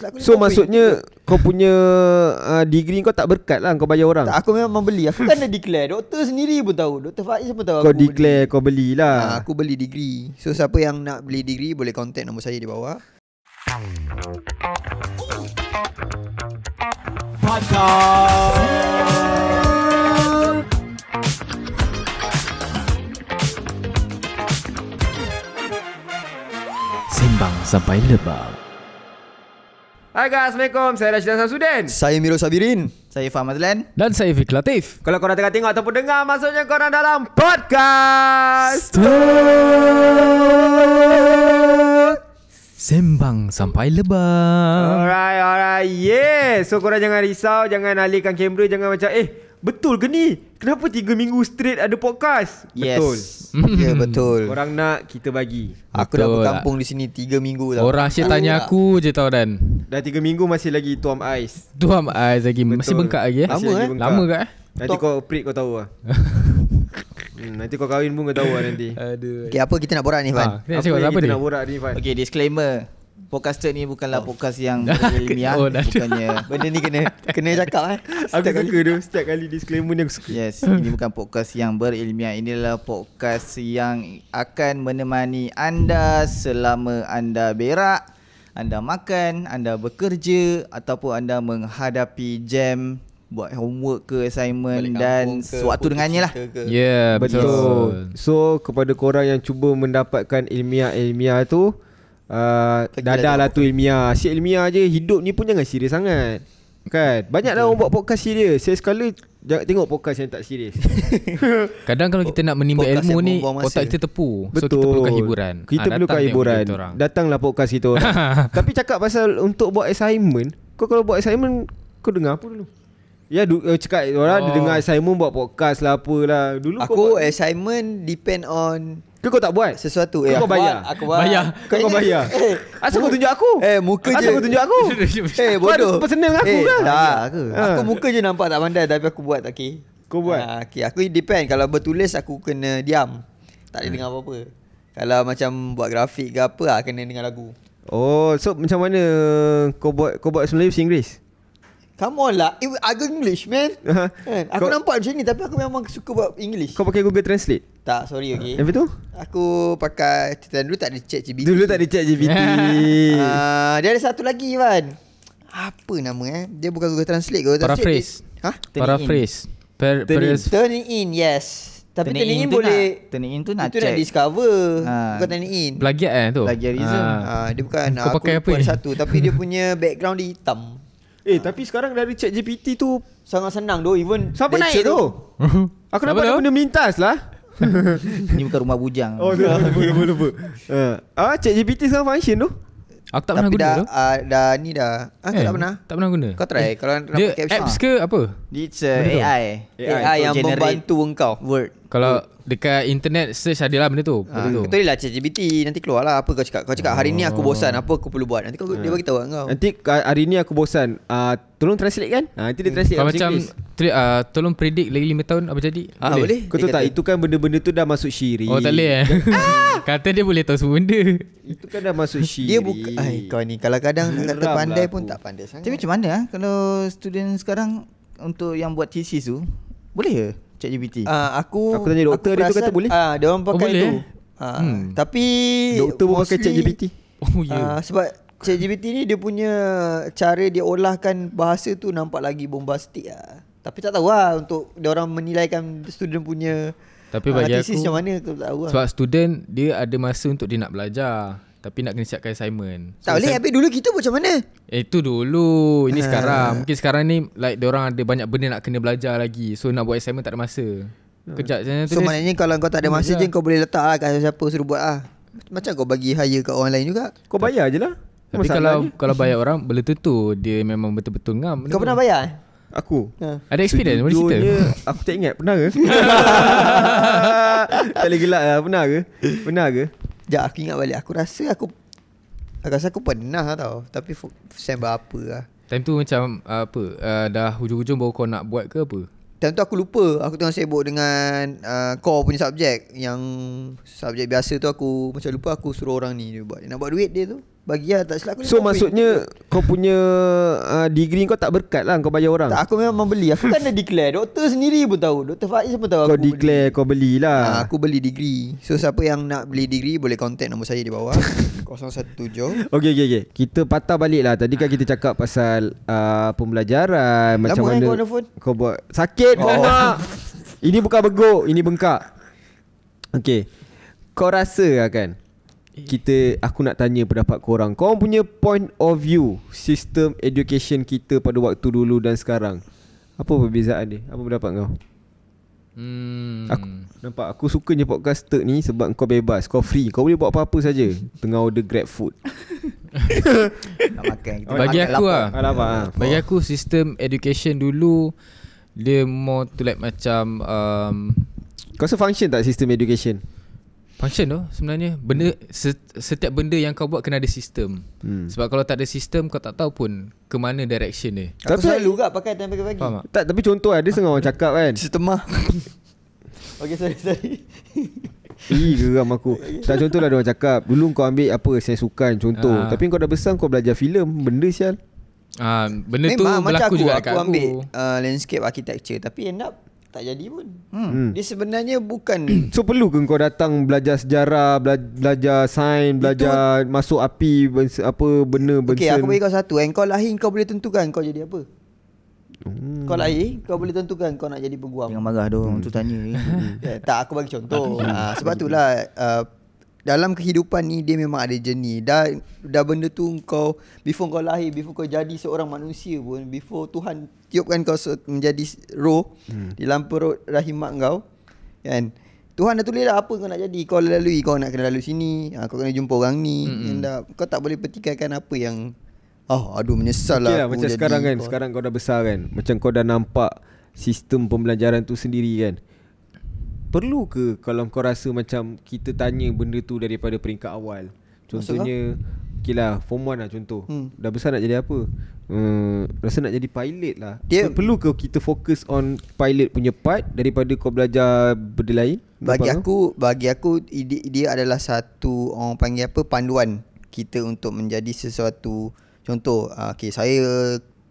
Aku so maksudnya pay. kau punya uh, degree kau tak berkat lah kau bayar orang. Tak aku memang membeli. Aku kan dah declare. Doktor sendiri pun tahu. Doktor Faiz pun tahu kau aku. Kau declare beli. kau belilah. Ha, aku beli degree. So siapa yang nak beli degree boleh contact nombor saya di bawah. Pakar. Sembang sampai lebar. Hai guys, Assalamualaikum. Saya Rashidah Samsudin. Saya Miro Sabirin. Saya Fahmat Zlan. Dan saya Fik Latif. Kalau korang tengah tengok ataupun dengar, maksudnya korang dalam podcast. Sembang sampai lebar. Alright, alright. Yeah. So korang jangan risau, jangan alihkan kamera, jangan macam eh. Betul ke ni? Kenapa 3 minggu straight ada podcast? Yes. Betul. ya yeah, betul. Orang nak kita bagi. Aku betul dah berkampung tak. di sini 3 minggu dah. Orang asyik tanya tak. aku je tau Dan. Dah 3 minggu masih lagi tuam ais. Tuam ais lagi betul. masih bengkak lagi eh. Lama lagi eh. Lama ke eh? Nanti Tok. kau prik kau tahu lah. Hmm, nanti kau kahwin pun kau tahu lah nanti Aduh. Okay apa kita nak borak ni Fan ha, ah, Apa yang kita nak borak ni Fan Okay disclaimer Podcast ni bukanlah oh. podcast yang ilmiah oh, bukannya. Benda ni kena kena cakap eh. Aku setiap suka kali. Dia, setiap kali disclaimer ni aku suka. Yes, ini bukan podcast yang berilmiah. Inilah podcast yang akan menemani anda selama anda berak, anda makan, anda bekerja ataupun anda menghadapi jam buat homework ke assignment dan ke, sewaktu dengannya lah. Ya, yeah, betul. betul. So, kepada korang yang cuba mendapatkan ilmiah-ilmiah tu, Ah, dadah lah tu ilmiah Asyik ilmiah je Hidup ni pun jangan serius sangat Kan Banyak lah orang buat podcast serius Saya sekali Jangan tengok podcast yang tak serius Kadang kalau kita nak menimba podcast ilmu ni Otak kita tepu Betul. kita perlukan hiburan Kita ha, perlukan hiburan Datanglah podcast kita Tapi cakap pasal Untuk buat assignment Kau kalau buat assignment Kau dengar apa dulu? Ya du- eh, cakap orang oh. Dia dengar assignment buat podcast lah Apalah dulu Aku assignment Depend on kau tak buat sesuatu eh, Kau bayar Aku bayar, bayar. Kau, kau bayar eh, eh Asal kau tunjuk aku Eh muka je Asal kau tunjuk aku Eh bodoh Kau personal dengan aku eh, kan Dah aku ha. Aku muka je nampak tak pandai Tapi aku buat tak okay Kau buat ha, ah, okay. Aku depend Kalau bertulis aku kena diam Tak ada hmm. dengar apa-apa Kalau macam buat grafik ke apa ah, Kena dengar lagu Oh so macam mana Kau buat kau buat sebenarnya bahasa Inggeris Come on lah I, Aku English man uh-huh. Kan? Aku kau, nampak macam ni Tapi aku memang suka buat English Kau pakai Google Translate? Tak sorry okay Apa tu? Aku pakai Titan dulu tak ada chat GPT Dulu tak ada chat GPT uh, ah, Dia ada satu lagi Ivan Apa nama eh Dia bukan Google Translate ke Paraphrase Ha? Paraphrase per, per, turning, per, turning in yes tapi turning, turning in, in boleh nak, Turning in tu nak itu check Itu nak discover ha. Bukan turning in Plagiat eh tu Plagiarism ha. ha. Dia bukan Kau Aku pakai apa buat satu Tapi dia punya background dia hitam Eh ha. tapi sekarang dari chat GPT tu Sangat senang tu Even Siapa naik tu Aku nak ada benda mintas lah Ini bukan rumah bujang Oh dia lupa lupa lupa eh, Ah, chat GPT sekarang function tu Aku tak pernah guna tu Tapi dah, dah ni dah Ah, eh, tak pernah Tak pernah guna Kau try eh, Kalau nak caption Apps ke apa It's uh, AI AI, AI yang membantu engkau Word kalau dekat internet search adalah benda tu. Ah, betul ha, tu. lah ChatGPT nanti keluar apa kau cakap. Kau cakap hari ni aku bosan apa aku perlu buat. Nanti kau ha. dia ah. bagi tahu kau. Nanti hari ni aku bosan. Uh, tolong translate kan? Ha, nanti dia hmm. translate kalau macam tri- uh, tolong predict lagi 5 tahun apa jadi? Ha, boleh. boleh. Kau tahu tak itu kan benda-benda tu dah masuk syirik. Oh tak boleh eh. Kata dia boleh tahu semua benda. Itu kan dah masuk syirik. Dia bukan ai kau ni kalau kadang Geram kata lah pandai lah pun aku. tak pandai sangat. Tapi macam mana kalau student sekarang untuk yang buat thesis tu? Boleh ke? ChatGPT. Ah uh, aku aku tanya doktor dia tu kata boleh. Ah uh, dia orang pakai oh, boleh. tu. Eh? Ah uh, hmm. tapi doktor pun pakai ChatGPT. Oh Yeah. Ya. Uh, sebab ChatGPT ni dia punya cara dia olahkan bahasa tu nampak lagi bombastik ah. Tapi tak tahulah untuk dia orang menilaikan student punya tapi ah, bagi uh, aku macam mana tak tahu lah. Sebab student dia ada masa untuk dia nak belajar. Tapi nak kena siapkan assignment so, Tak boleh Habis dulu kita macam mana Itu eh, dulu Ini ha. sekarang Mungkin sekarang ni Like orang ada banyak benda Nak kena belajar lagi So nak buat assignment Tak ada masa hmm. Kejap ha. So maknanya Kalau kau tak ada masa hmm, je ya. Kau boleh letak lah Kat siapa suruh buat lah Macam kau bagi hire Kat orang lain juga Kau bayar je lah Tapi Masalah kalau ni. Kalau bayar orang tu tu Dia memang betul-betul ngam Kau pernah bayar Aku ha. Ada experience Boleh cerita Aku tak ingat Pernah ke Tak boleh gelak lah Pernah ke Pernah ke Sekejap aku ingat balik Aku rasa aku Aku rasa aku pernah lah tau Tapi f- Sam berapa lah Time tu macam uh, Apa uh, Dah hujung-hujung baru kau nak buat ke apa Time tu aku lupa Aku tengah sibuk dengan uh, Core punya subjek Yang Subjek biasa tu aku Macam lupa aku suruh orang ni dia buat Dia nak buat duit dia tu bagi lah tak silap aku So maksudnya pay. Kau punya uh, Degree kau tak berkat lah Kau bayar orang Tak aku memang beli Aku kan dah declare Doktor sendiri pun tahu Doktor Faiz pun tahu Kau aku declare beli. kau belilah ha, Aku beli degree So siapa yang nak beli degree Boleh contact nombor saya di bawah 017 Okay okay okay Kita patah balik lah Tadi kan ah. kita cakap pasal uh, Pembelajaran Lama Macam eh mana kau, kau buat Sakit oh. Mama. ini bukan beguk Ini bengkak Okay Kau rasa lah kan kita aku nak tanya pendapat korang. kau punya point of view sistem education kita pada waktu dulu dan sekarang. Apa perbezaan dia? Apa pendapat kau? Hmm. Aku nampak aku suka je podcast ter ni sebab kau bebas, kau free, kau boleh buat apa-apa saja. Tengah order Grab food. makan Bagi makan aku lah. Ah, lapar, Bagi aku sistem education dulu dia more to like macam um, Kau rasa function tak sistem education? function tu sebenarnya benda setiap benda yang kau buat kena ada sistem. Hmm. Sebab kalau tak ada sistem kau tak tahu pun ke mana direction dia. Aku tapi selalu juga pakai time pagi pagi. Tak? tak tapi contoh ada ah, sengau orang cakap kan. Sistem ah. Okey sorry sorry. Ih geram aku Tak contoh lah dia orang cakap Dulu kau ambil apa Saya suka. contoh ah. Tapi kau dah besar Kau belajar filem Benda sial ah, Benda Memang, eh, tu macam berlaku aku, juga aku, aku ambil uh, Landscape architecture Tapi end up tak jadi pun. Hmm. hmm. Dia sebenarnya bukan so perlu ke kau datang belajar sejarah, bela- belajar sains, belajar itu, masuk api bens- apa benda bensin. Okey, aku bagi kau satu. Eh. Kau lahir kau boleh tentukan kau jadi apa. Hmm. Kau lahir, kau boleh tentukan kau nak jadi peguam. Jangan marah doh, hmm. tu tanya. Eh. yeah, tak aku bagi contoh. uh, sebab itulah uh, dalam kehidupan ni dia memang ada jenis dah dah benda tu kau before kau lahir before kau jadi seorang manusia pun before Tuhan tiupkan kau menjadi roh hmm. di dalam perut rahim mak kau kan Tuhan dah tulis lah apa kau nak jadi kau lalui kau nak kena lalui sini ah, kau kena jumpa orang ni hmm. hmm. dah, kau tak boleh petikaikan apa yang oh aduh menyesal okay lah, lah macam sekarang kan kau. sekarang kau dah besar kan macam kau dah nampak sistem pembelajaran tu sendiri kan perlu ke kalau kau rasa macam kita tanya benda tu daripada peringkat awal contohnya okay lah form 1 lah contoh hmm. dah besar nak jadi apa hmm, rasa nak jadi pilot lah dia perlu ke kita fokus on pilot punya part daripada kau belajar benda lain bagi Depan aku tu? bagi aku dia adalah satu orang panggil apa panduan kita untuk menjadi sesuatu contoh ah, okay, saya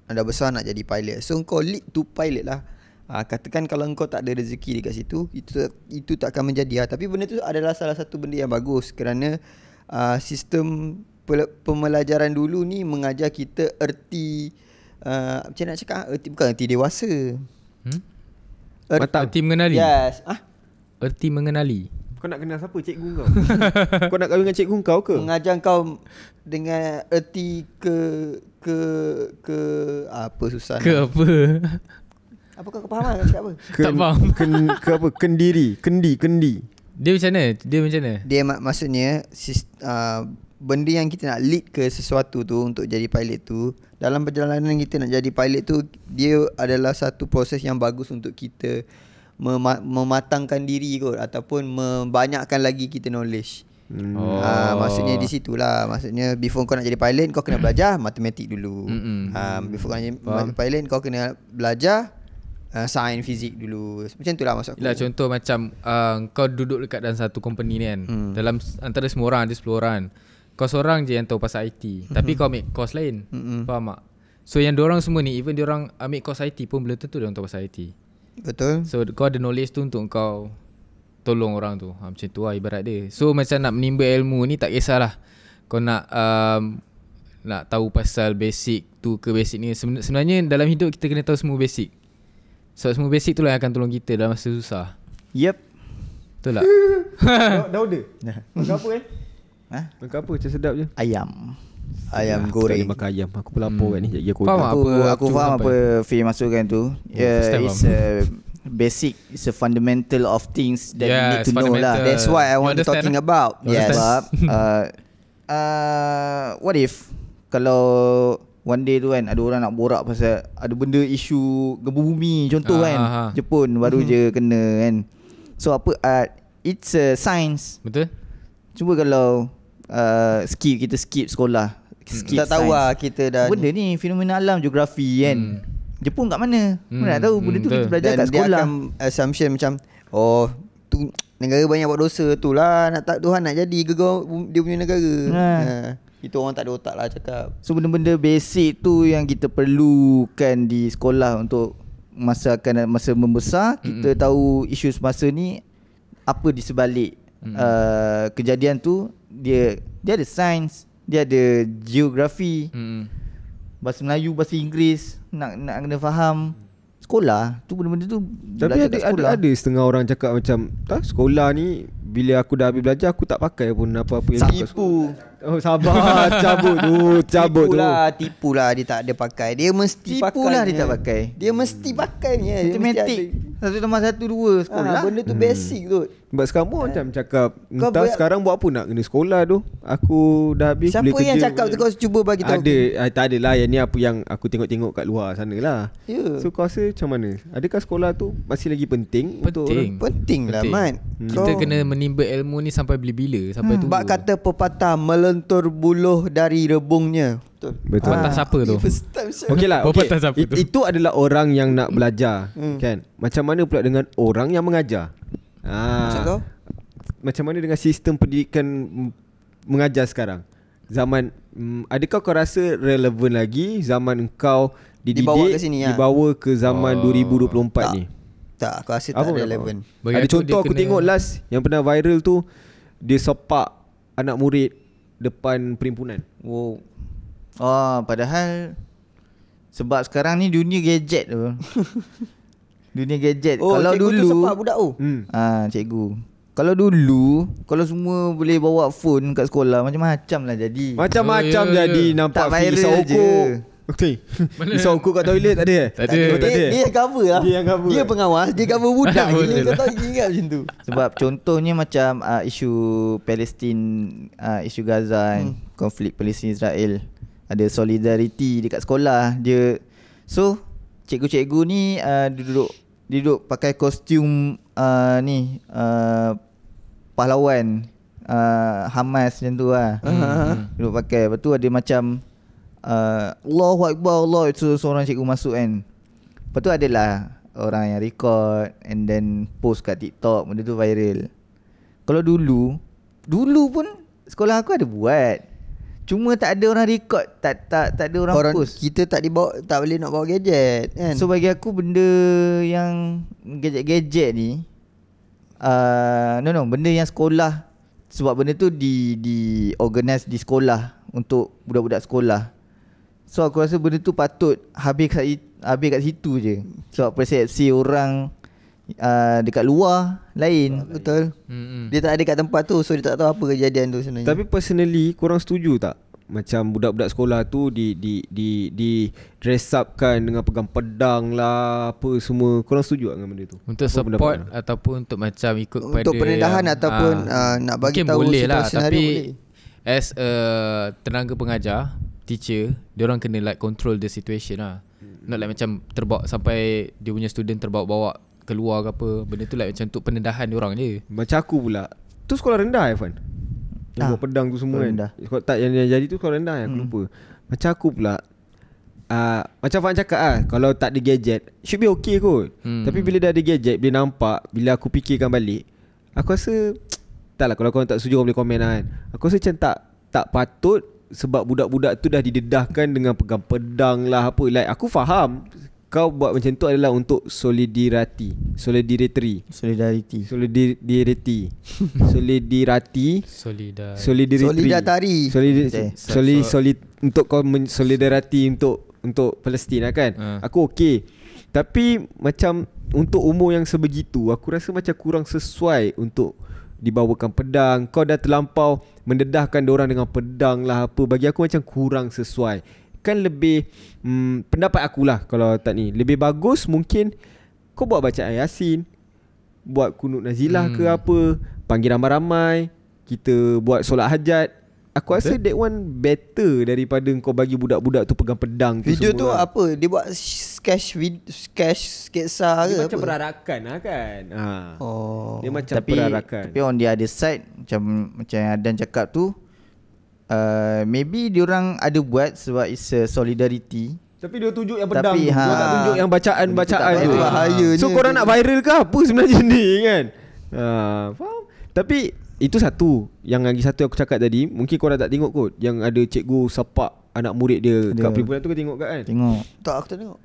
dah besar nak jadi pilot so kau lead to pilot lah Uh, katakan kalau engkau tak ada rezeki dekat situ, itu itu tak akan menjadi lah. Tapi benda tu adalah salah satu benda yang bagus kerana uh, sistem pembelajaran dulu ni mengajar kita erti uh, macam nak cakap erti bukan erti dewasa. Hmm? Erti, Mata, erti mengenali. Yes. Ah. Erti mengenali. Kau nak kenal siapa cikgu kau? kau nak kawin dengan cikgu kau ke? Mengajar kau dengan erti ke ke ke apa susah. Ke apa? Apa kau faham nak cakap apa? Ken, faham. Ken, ke apa? Kendiri, kendi, kendi. Dia macam mana? Dia macam mana? Dia mak- maksudnya sis, uh, benda yang kita nak lead ke sesuatu tu untuk jadi pilot tu dalam perjalanan kita nak jadi pilot tu dia adalah satu proses yang bagus untuk kita mem- mematangkan diri kot ataupun membanyakkan lagi kita knowledge. Hmm. Oh. Ha, maksudnya di situ lah Maksudnya Before kau nak jadi pilot Kau kena belajar Matematik dulu ha, Before kau nak jadi pilot Kau kena belajar uh, eh, sains fizik dulu macam lah maksud aku. Yalah, contoh macam uh, kau duduk dekat dalam satu company ni kan. Hmm. Dalam antara semua orang ada 10 orang. Kau seorang je yang tahu pasal IT mm-hmm. tapi kau ambil course lain. Mm-hmm. Faham tak? So yang orang semua ni even orang ambil course IT pun belum tentu diorang tahu pasal IT. Betul. So kau ada knowledge tu untuk kau tolong orang tu. Ha, macam tu lah ibarat dia. So macam nak menimba ilmu ni tak kisahlah. Kau nak um, nak tahu pasal basic tu ke basic ni. Sebenarnya dalam hidup kita kena tahu semua basic. Sebab semua basic tu lah yang akan tolong kita dalam masa susah Yep Betul tak? Dah order? Dah apa eh? Ha? Bukan eh? apa, macam sedap je Ayam Ayam ah, goreng Aku makan ayam Aku pun lapor hmm. kan ni aku faham Aku, apa, aku faham apa, apa ya? masukkan tu hmm, yeah, It's a basic It's a fundamental of things That yeah, you need to know lah That's why I want to talking lah. about Yes uh, uh, What if Kalau One day tu kan Ada orang nak borak pasal Ada benda isu Gempa bumi Contoh uh, kan uh, uh. Jepun baru mhm. je kena kan So apa uh, It's a science Betul Cuba kalau uh, Skip Kita skip sekolah Skip hmm. Tak tahu lah kita dah Benda ni Fenomena alam Geografi kan hmm. Jepun kat mana hmm. Mana nak tahu Benda tu betul. kita belajar Dan kat sekolah Dan dia akan Assumption macam Oh tu Negara banyak buat dosa Itulah nak tak, Tuhan nak jadi Gegar dia punya negara Haa ha. ha. Itu orang tak ada otak lah cakap So benda-benda basic tu yang kita perlukan di sekolah untuk masa akan masa membesar Kita mm-hmm. tahu isu semasa ni apa di sebalik mm-hmm. uh, kejadian tu Dia dia ada sains, dia ada geografi, mm-hmm. bahasa Melayu, bahasa Inggeris Nak nak kena faham sekolah tu benda-benda tu Tapi ada, ada, ada setengah orang cakap macam tak sekolah ni bila aku dah habis belajar aku tak pakai pun apa-apa yang Sipu. Aku Oh sabar Cabut tu Cabut tu Tipulah Tipulah dia tak ada pakai Dia mesti Tipulah dia tak pakai Dia mesti pakai ni Matematik Satu sama satu dua Sekolah ah, ha, Benda tu hmm. basic tu Sebab sekarang pun eh. macam cakap Entah biar... sekarang buat apa nak kena sekolah tu Aku dah habis Siapa boleh yang kerja. cakap tu kau cuba bagi tahu Ada aku. Eh, tak adalah yang ni apa yang aku tengok-tengok kat luar sana lah yeah. So kau rasa macam mana Adakah sekolah tu masih lagi penting Penting untuk... penting, penting lah Mat hmm. Kita kena menimba ilmu ni sampai bila-bila Sampai hmm. tu Sebab kata pepatah Melalui terlentur buluh dari rebungnya. Betul. Betul. Ah, siapa tu? Okey lah, okay. It, tu? Itu adalah orang yang nak belajar. Hmm. Kan? Macam mana pula dengan orang yang mengajar? Ha. Macam kau? Macam mana dengan sistem pendidikan mengajar sekarang? Zaman um, adakah kau rasa relevan lagi zaman kau dididik dibawa ke sini ya? dibawa ha? ke zaman oh. 2024 tak. ni? Tak, aku rasa tak relevan. Ada contoh aku tengok last yang pernah viral tu dia sepak anak murid depan perhimpunan. Wow. Oh, padahal sebab sekarang ni dunia gadget tu. dunia gadget. Oh, kalau cikgu dulu tu sebab budak tu. Hmm. Ah, cikgu. Kalau dulu kalau semua boleh bawa phone kat sekolah macam-macam lah jadi. Macam-macam oh, yeah, ya, jadi yeah. nampak tak viral Okey. Bisa ukur kat toilet tak ada eh? Tak ada. Dia, dia, dia yang cover lah. Dia yang cover. Dia pengawas, dia cover budak. dia lah. tak tahu ingat macam tu. Sebab contohnya macam uh, isu Palestin, uh, isu Gaza, kan, hmm. konflik Palestin Israel. Ada solidariti dekat sekolah. Dia so cikgu-cikgu ni uh, duduk dia duduk pakai kostum uh, ni uh, pahlawan uh, Hamas macam tu lah. Hmm. Hmm. Duduk pakai. Lepas tu ada macam Uh, Allahu Akbar Allah itu seorang cikgu masuk kan Lepas tu adalah orang yang record and then post kat TikTok benda tu viral Kalau dulu, dulu pun sekolah aku ada buat Cuma tak ada orang record, tak tak tak ada orang, orang post. Kita tak dibawa tak boleh nak bawa gadget kan. So bagi aku benda yang gadget-gadget ni uh, no no benda yang sekolah sebab benda tu di di organize di sekolah untuk budak-budak sekolah. So aku rasa benda tu patut habis kat, habis kat situ je Sebab so, persepsi orang uh, dekat luar lain oh, Betul mm-hmm. Dia tak ada kat tempat tu so dia tak tahu apa kejadian tu sebenarnya Tapi personally korang setuju tak? Macam budak-budak sekolah tu di di di di dress up kan dengan pegang pedang lah apa semua Korang setuju tak dengan benda tu? Untuk apa support ataupun untuk macam ikut untuk pada Untuk penedahan yang, ataupun uh, nak bagi tahu lah, situasi lah, tapi boleh. As a tenaga pengajar teacher dia orang kena like control the situation lah hmm. not like macam terbawa sampai dia punya student terbawa-bawa keluar ke apa benda tu like macam untuk penendahan dia orang je macam aku pula tu sekolah rendah Evan ya, ah. pedang tu semua rendah. kan rendah. tak yang, yang jadi tu sekolah rendah aku hmm. lupa macam aku pula Uh, macam Fahad cakap lah Kalau tak ada gadget Should be okay kot hmm. Tapi bila dah ada gadget Bila nampak Bila aku fikirkan balik Aku rasa Tak lah kalau korang tak setuju Korang boleh komen lah kan Aku rasa macam tak Tak patut sebab budak-budak tu dah didedahkan dengan pegang pedang lah apa like aku faham kau buat macam tu adalah untuk solidirati, solidarity solidarity solidarity solidarity solidarity solidarity solid solid untuk kau men- untuk untuk Palestin lah kan uh. aku okey tapi macam untuk umur yang sebegitu aku rasa macam kurang sesuai untuk dibawakan pedang kau dah terlampau mendedahkan orang dengan pedang lah apa bagi aku macam kurang sesuai kan lebih hmm, pendapat aku lah kalau tak ni lebih bagus mungkin kau buat bacaan yasin buat kunut nazilah hmm. ke apa panggil ramai-ramai kita buat solat hajat Aku rasa that one better daripada kau bagi budak-budak tu pegang pedang tu Video semua. tu apa? Dia buat sketch vid, sketch sketsa dia ke macam apa? perarakan lah kan ha. oh. dia macam tapi, perarakan tapi on the other side macam macam Adan cakap tu uh, maybe dia orang ada buat sebab is solidarity tapi dia tunjuk yang pedang tapi, ha, dia tunjuk yang bacaan-bacaan tu bahaya so dia korang nak viral ke apa sebenarnya ni kan ha, faham tapi itu satu yang lagi satu aku cakap tadi mungkin korang tak tengok kot yang ada cikgu sepak anak murid dia, dia. kat perempuan tu kau tengok kat kan tengok tak aku tak tengok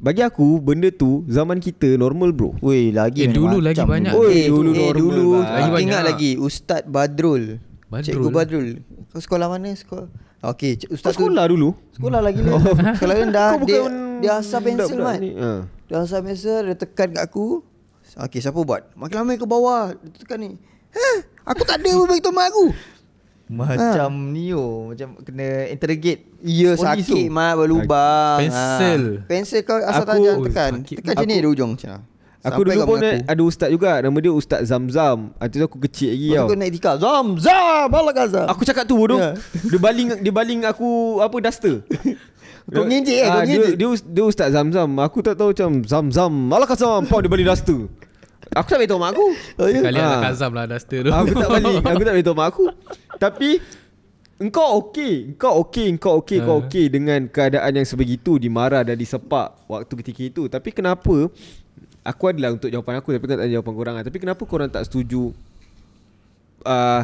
bagi aku benda tu zaman kita normal bro. Weh lagi eh, dulu lagi banyak. Weh dulu normal. Eh, dulu lah. lagi aku ingat lah. lagi Ustaz Badrul. Badrul. Cikgu Badrul. Kau sekolah mana? Sekolah. Okey, ustaz Kau sekolah tu, dulu. Sekolah lagi dulu. Oh. sekolah rendah. Kau dia, bukan dia asap pensel budak mat. ha. Dia asap pensel, dia tekan kat aku. Okey, siapa buat? Makin lama ke bawah, dia tekan ni. Eh, aku tak ada pun beritahu aku. Macam ha. ni oh Macam kena interrogate Ya Polis sakit tu. mat berlubang Pencil ha. Pencil kau asal tak jangan tekan sakit. Tekan macam ni di hujung macam Aku Sampai dulu pun aku. ada ustaz juga Nama dia ustaz Zamzam Nanti aku kecil lagi Masa tau Aku naik tikar Zamzam zam kazam Aku cakap tu bodoh yeah. Dia baling dia baling aku Apa duster Kau nginjik eh ah, dia, dia, dia, ustaz Zamzam Aku tak tahu macam Zamzam Allah kazam Pau dia baling duster Aku tak beritahu mak aku oh, ya? Kalian ha. nak ah. kazam lah duster tu Aku tak balik Aku tak beritahu mak aku Tapi Engkau okey Engkau okey Engkau okey engkau Kau ah. okey dengan keadaan yang sebegitu Dimarah dan disepak Waktu ketika itu Tapi kenapa Aku adalah untuk jawapan aku Tapi kau tak ada jawapan korang lah. Tapi kenapa korang tak setuju uh,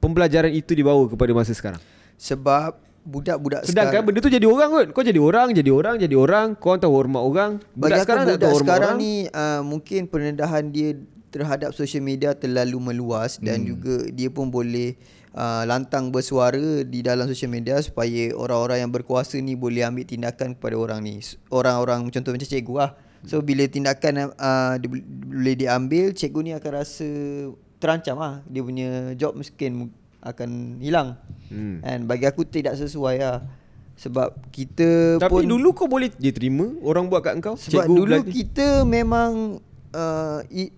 Pembelajaran itu dibawa kepada masa sekarang Sebab budak-budak sedangkan sekarang. benda tu jadi orang kan kau jadi orang jadi orang jadi orang kau tahu hormat orang budak Bagi sekarang tak tahu sekarang orang. ni uh, mungkin penendahan dia terhadap social media terlalu meluas hmm. dan juga dia pun boleh uh, lantang bersuara di dalam social media supaya orang-orang yang berkuasa ni boleh ambil tindakan kepada orang ni orang-orang contoh macam cikgu lah so hmm. bila tindakan uh, dia boleh diambil cikgu ni akan rasa terancam lah dia punya job mungkin akan hilang. Hmm. And bagi aku tidak sesuai lah. Sebab kita Tapi pun Tapi dulu kau boleh Dia terima Orang buat kat kau Sebab Cikgu dulu belajar. kita memang uh, i,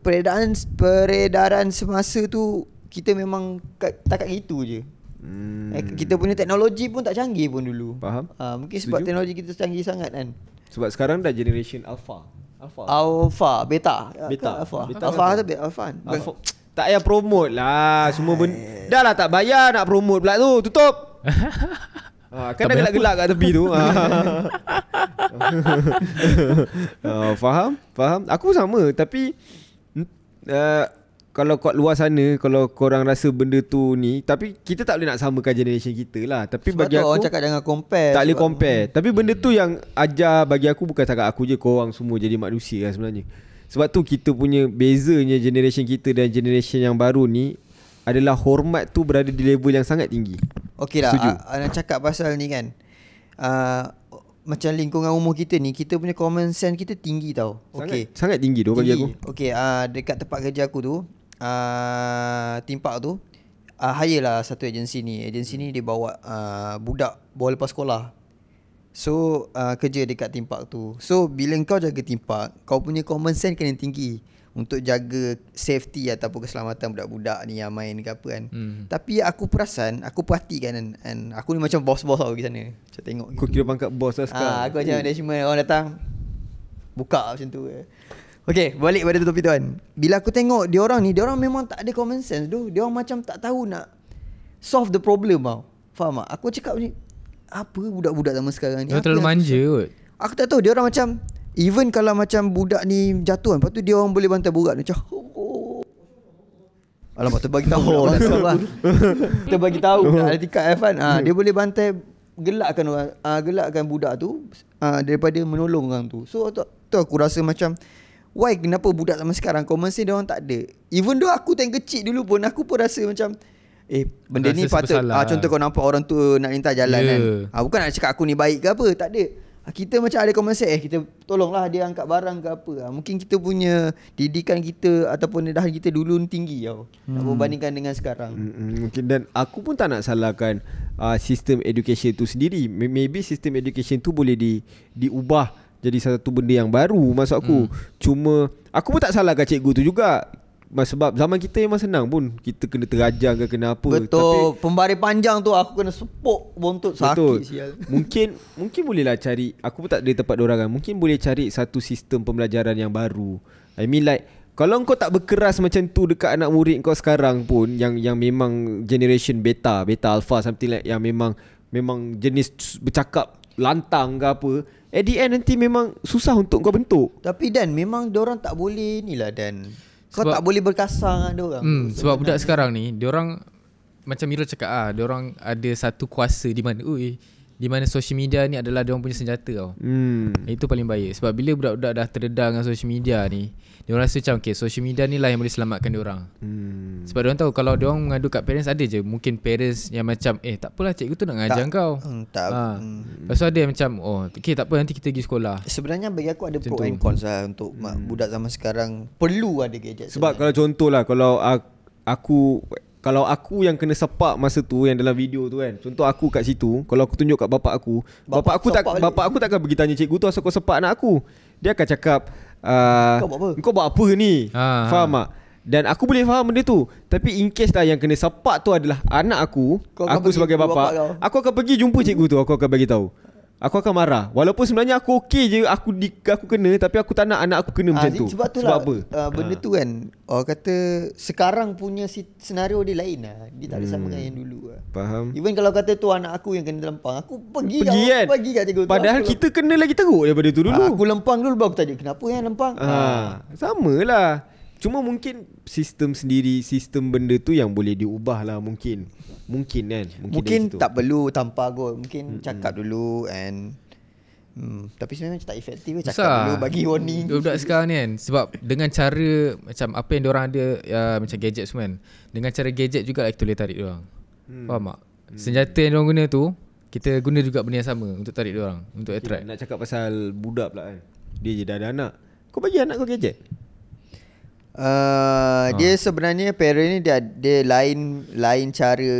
Peredaran Peredaran semasa tu Kita memang kat, Tak kat gitu je hmm. eh, Kita punya teknologi pun Tak canggih pun dulu Faham uh, Mungkin sebab Setuju? teknologi kita Canggih sangat kan Sebab sekarang dah generation alpha Alpha Alpha Beta Beta Alpha Beta Alpha kan? Alpha, alpha. alpha. alpha. alpha. alpha. alpha. alpha. Tak payah promote lah Semua pun Dah lah tak bayar nak promote pula tu Tutup Ha, kan dah gelak-gelak kat tepi tu ha. uh, Faham? Faham? Aku sama Tapi uh, Kalau kat luar sana Kalau korang rasa benda tu ni Tapi kita tak boleh nak samakan generation kita lah Tapi sebab bagi aku orang cakap jangan compare Tak boleh compare Tapi benda tu yang Ajar bagi aku Bukan cakap aku je Korang semua jadi manusia lah sebenarnya sebab tu kita punya Bezanya generation kita Dan generation yang baru ni Adalah hormat tu Berada di level yang sangat tinggi Okey lah Setuju Nak cakap pasal ni kan uh, Macam lingkungan umur kita ni Kita punya common sense kita tinggi tau Sangat, okay. sangat tinggi tu bagi aku Okey uh, Dekat tempat kerja aku tu uh, Timpak tu uh, Hire lah satu agensi ni Agensi ni dia bawa uh, Budak Bawa lepas sekolah So uh, kerja dekat theme park tu So bila kau jaga theme park Kau punya common sense kena tinggi Untuk jaga safety ataupun keselamatan budak-budak ni yang main ke apa kan hmm. Tapi aku perasan, aku perhatikan and, and Aku ni macam bos-bos tau pergi sana Macam tengok Kau kira pangkat bos lah sekarang ha, Aku macam yeah. management orang datang Buka macam tu Okay balik pada topik tu kan. Bila aku tengok dia orang ni Dia orang memang tak ada common sense tu Dia orang macam tak tahu nak Solve the problem tau Faham tak? Aku cakap ni apa budak-budak zaman sekarang ni? Dia terlalu manja kot. Aku tak tahu dia orang macam even kalau macam budak ni jatuh kan, lepas tu dia orang boleh bantai borak macam oh, oh. Alamak tahu oh, lah, tahu lah Ada tingkat F kan ah, Dia hmm. boleh bantai Gelakkan orang ah, Gelakkan budak tu ah, Daripada menolong orang tu So tu, aku rasa macam Why kenapa budak sama sekarang Common sense dia orang tak ada Even though aku tengah kecil dulu pun Aku pun rasa macam eh benda ni patut ah, contoh kau nampak orang tu nak lintas jalan yeah. kan ah, bukan nak cakap aku ni baik ke apa tak ada ah, kita macam ada common sense eh kita tolonglah dia angkat barang ke apa ah, mungkin kita punya didikan kita ataupun dah kita dulu tinggi tau hmm. nak berbandingkan dengan sekarang hmm, okay. Hmm, dan aku pun tak nak salahkan uh, sistem education tu sendiri maybe sistem education tu boleh di diubah jadi satu benda yang baru masuk aku hmm. cuma aku pun tak salahkan cikgu tu juga sebab zaman kita memang senang pun kita kena terajang ke kena apa betul Tapi, pembaris panjang tu aku kena sepuk bontot sakit betul. sial mungkin mungkin boleh lah cari aku pun tak ada tempat orang kan mungkin boleh cari satu sistem pembelajaran yang baru i mean like kalau kau tak berkeras macam tu dekat anak murid kau sekarang pun yang yang memang generation beta beta alpha something like yang memang memang jenis bercakap lantang ke apa at the end nanti memang susah untuk kau bentuk tapi dan memang dia orang tak boleh inilah dan kau sebab, tak boleh berkasar dengan dia orang. Hmm, sebab budak sekarang ni, dia orang macam Mira cakap ah, dia orang ada satu kuasa di mana. Ui, di mana social media ni adalah dia orang punya senjata tau. Hmm. Itu paling baik sebab bila budak-budak dah terdedah dengan social media ni, dia orang rasa macam okay, social media ni lah yang boleh selamatkan dia orang. Hmm. Sebab dia orang tahu kalau dia orang mengadu kat parents ada je mungkin parents yang macam eh tak apalah cikgu tu nak ngajar tak, kau. Hmm, tak. Ha. Hmm. Pasal ada yang macam oh okay, tak apa nanti kita pergi sekolah. Sebenarnya bagi aku ada Contoh. pro and cons lah untuk hmm. budak zaman sekarang perlu ada gadget. Sebab sebenarnya. kalau contohlah kalau aku, aku kalau aku yang kena sepak masa tu yang dalam video tu kan contoh aku kat situ kalau aku tunjuk kat bapak aku bapak, bapak aku tak je. bapak aku takkan pergi tanya cikgu tu asal kau sepak anak aku dia akan cakap uh, kau buat apa kau buat apa ni ha, faham tak dan aku boleh faham benda tu tapi in case lah yang kena sepak tu adalah anak aku kau aku sebagai bapak, bapak aku akan pergi jumpa cikgu tu aku akan bagi tahu Aku akan marah Walaupun sebenarnya aku okay je Aku di, aku kena Tapi aku tak nak anak aku kena ha, macam tu Sebab tu lah uh, Benda ha. tu kan Orang kata Sekarang punya si, senario dia lain lah Dia tak ada hmm. sama dengan yang dulu lah Faham Even kalau kata tu anak aku yang kena lempang Aku pergi Pergi kat, kan pergi kat Padahal kita lemp- kena lagi teruk daripada tu dulu ha, Aku lempang dulu Baru aku tanya kenapa yang lempang ha. ha. Sama lah Cuma mungkin sistem sendiri, sistem benda tu yang boleh diubah lah mungkin. Mungkin kan? Mungkin, mungkin tak perlu tanpa gol. Mungkin hmm, cakap dulu and... Hmm, tapi sebenarnya macam tak efektif ke lah cakap Besar. dulu bagi warning. Budak sekarang ni kan sebab dengan cara macam apa yang diorang ada uh, macam gadget semua kan. Dengan cara gadget juga lah kita boleh tarik orang Hmm. Faham tak? Hmm. Senjata yang diorang guna tu kita guna juga benda yang sama untuk tarik orang Untuk okay, attract. Nak cakap pasal budak pula kan. Dia je dah ada anak. Kau bagi anak kau gadget? Uh, ha. dia sebenarnya parent ni dia dia lain lain cara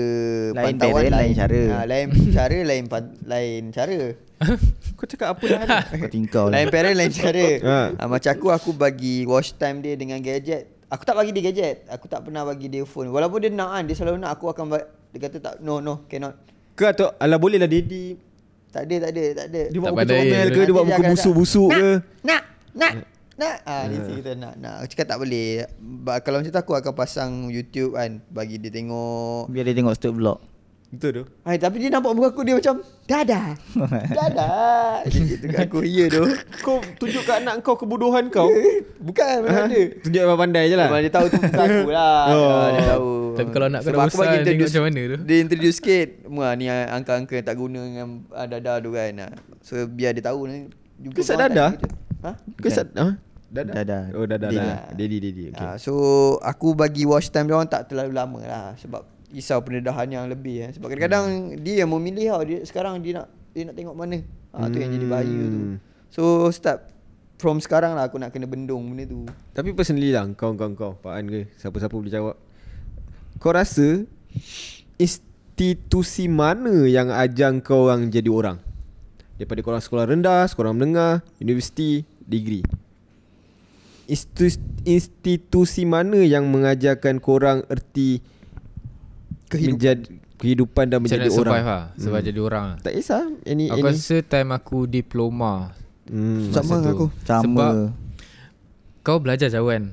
lain pantauan lain, lah. ah, lain cara. Ha, lain cara lain pan, lain cara. Kau cakap apa dah ada? Kau tingkau. Lain parent lain cara. Ha. Ha, macam aku aku bagi watch time dia dengan gadget. Aku tak bagi dia gadget. Aku tak pernah bagi dia phone. Walaupun dia nak kan, dia selalu nak aku akan bagi, dia kata tak no no cannot. Ke atau ala boleh lah daddy. Takde takde tak ada tak ada. Dia buat muka comel ke dia buat buku busuk-busuk ke? nak. nak. Nak ah ha, uh. kita nak nak cakap tak boleh. Ba- kalau macam tu aku akan pasang YouTube kan bagi dia tengok. Biar dia tengok stop vlog. Betul tu. Hai tapi dia nampak muka aku dia macam dada. dada. Dia tengok aku ya tu. Kau tunjuk kat anak kau kebodohan kau. Bukan mana ha? ada. Tunjuk apa pandai je lah. dia tahu tu muka aku lah. Oh. Dia tahu. Tapi kalau nak kau dah besar dia tengok macam mana tu. Dia introduce sikit. Mua ah, ni angka-angka tak guna dengan ah, dada tu kan. Ah, so biar dia tahu Kesat Kisah dada? Ha? Kesat Ha? Dada. Dada. Oh, dada dada. Daddy daddy. Okay. Ah, so aku bagi watch time dia orang tak terlalu lama lah sebab risau pendedahan yang lebih eh. Sebab kadang-kadang hmm. dia yang memilih tau. Dia, sekarang dia nak dia nak tengok mana. Ha, tu hmm. yang jadi hmm. bahaya tu. So start from sekarang lah aku nak kena bendung benda tu. Tapi personally lah kau kau kau Pak An ke siapa-siapa boleh jawab. Kau rasa institusi mana yang ajar kau orang jadi orang? Daripada korang sekolah rendah, sekolah menengah, universiti, degree institusi, institusi mana yang mengajarkan korang erti kehidupan, menjadi, kehidupan dan menjadi orang? Lah, survive lah, sebab hmm. jadi orang. Tak kisah. Any, aku any. rasa time aku diploma. Hmm. Sama tu. aku. Sama. Sebab kau belajar jauh kan?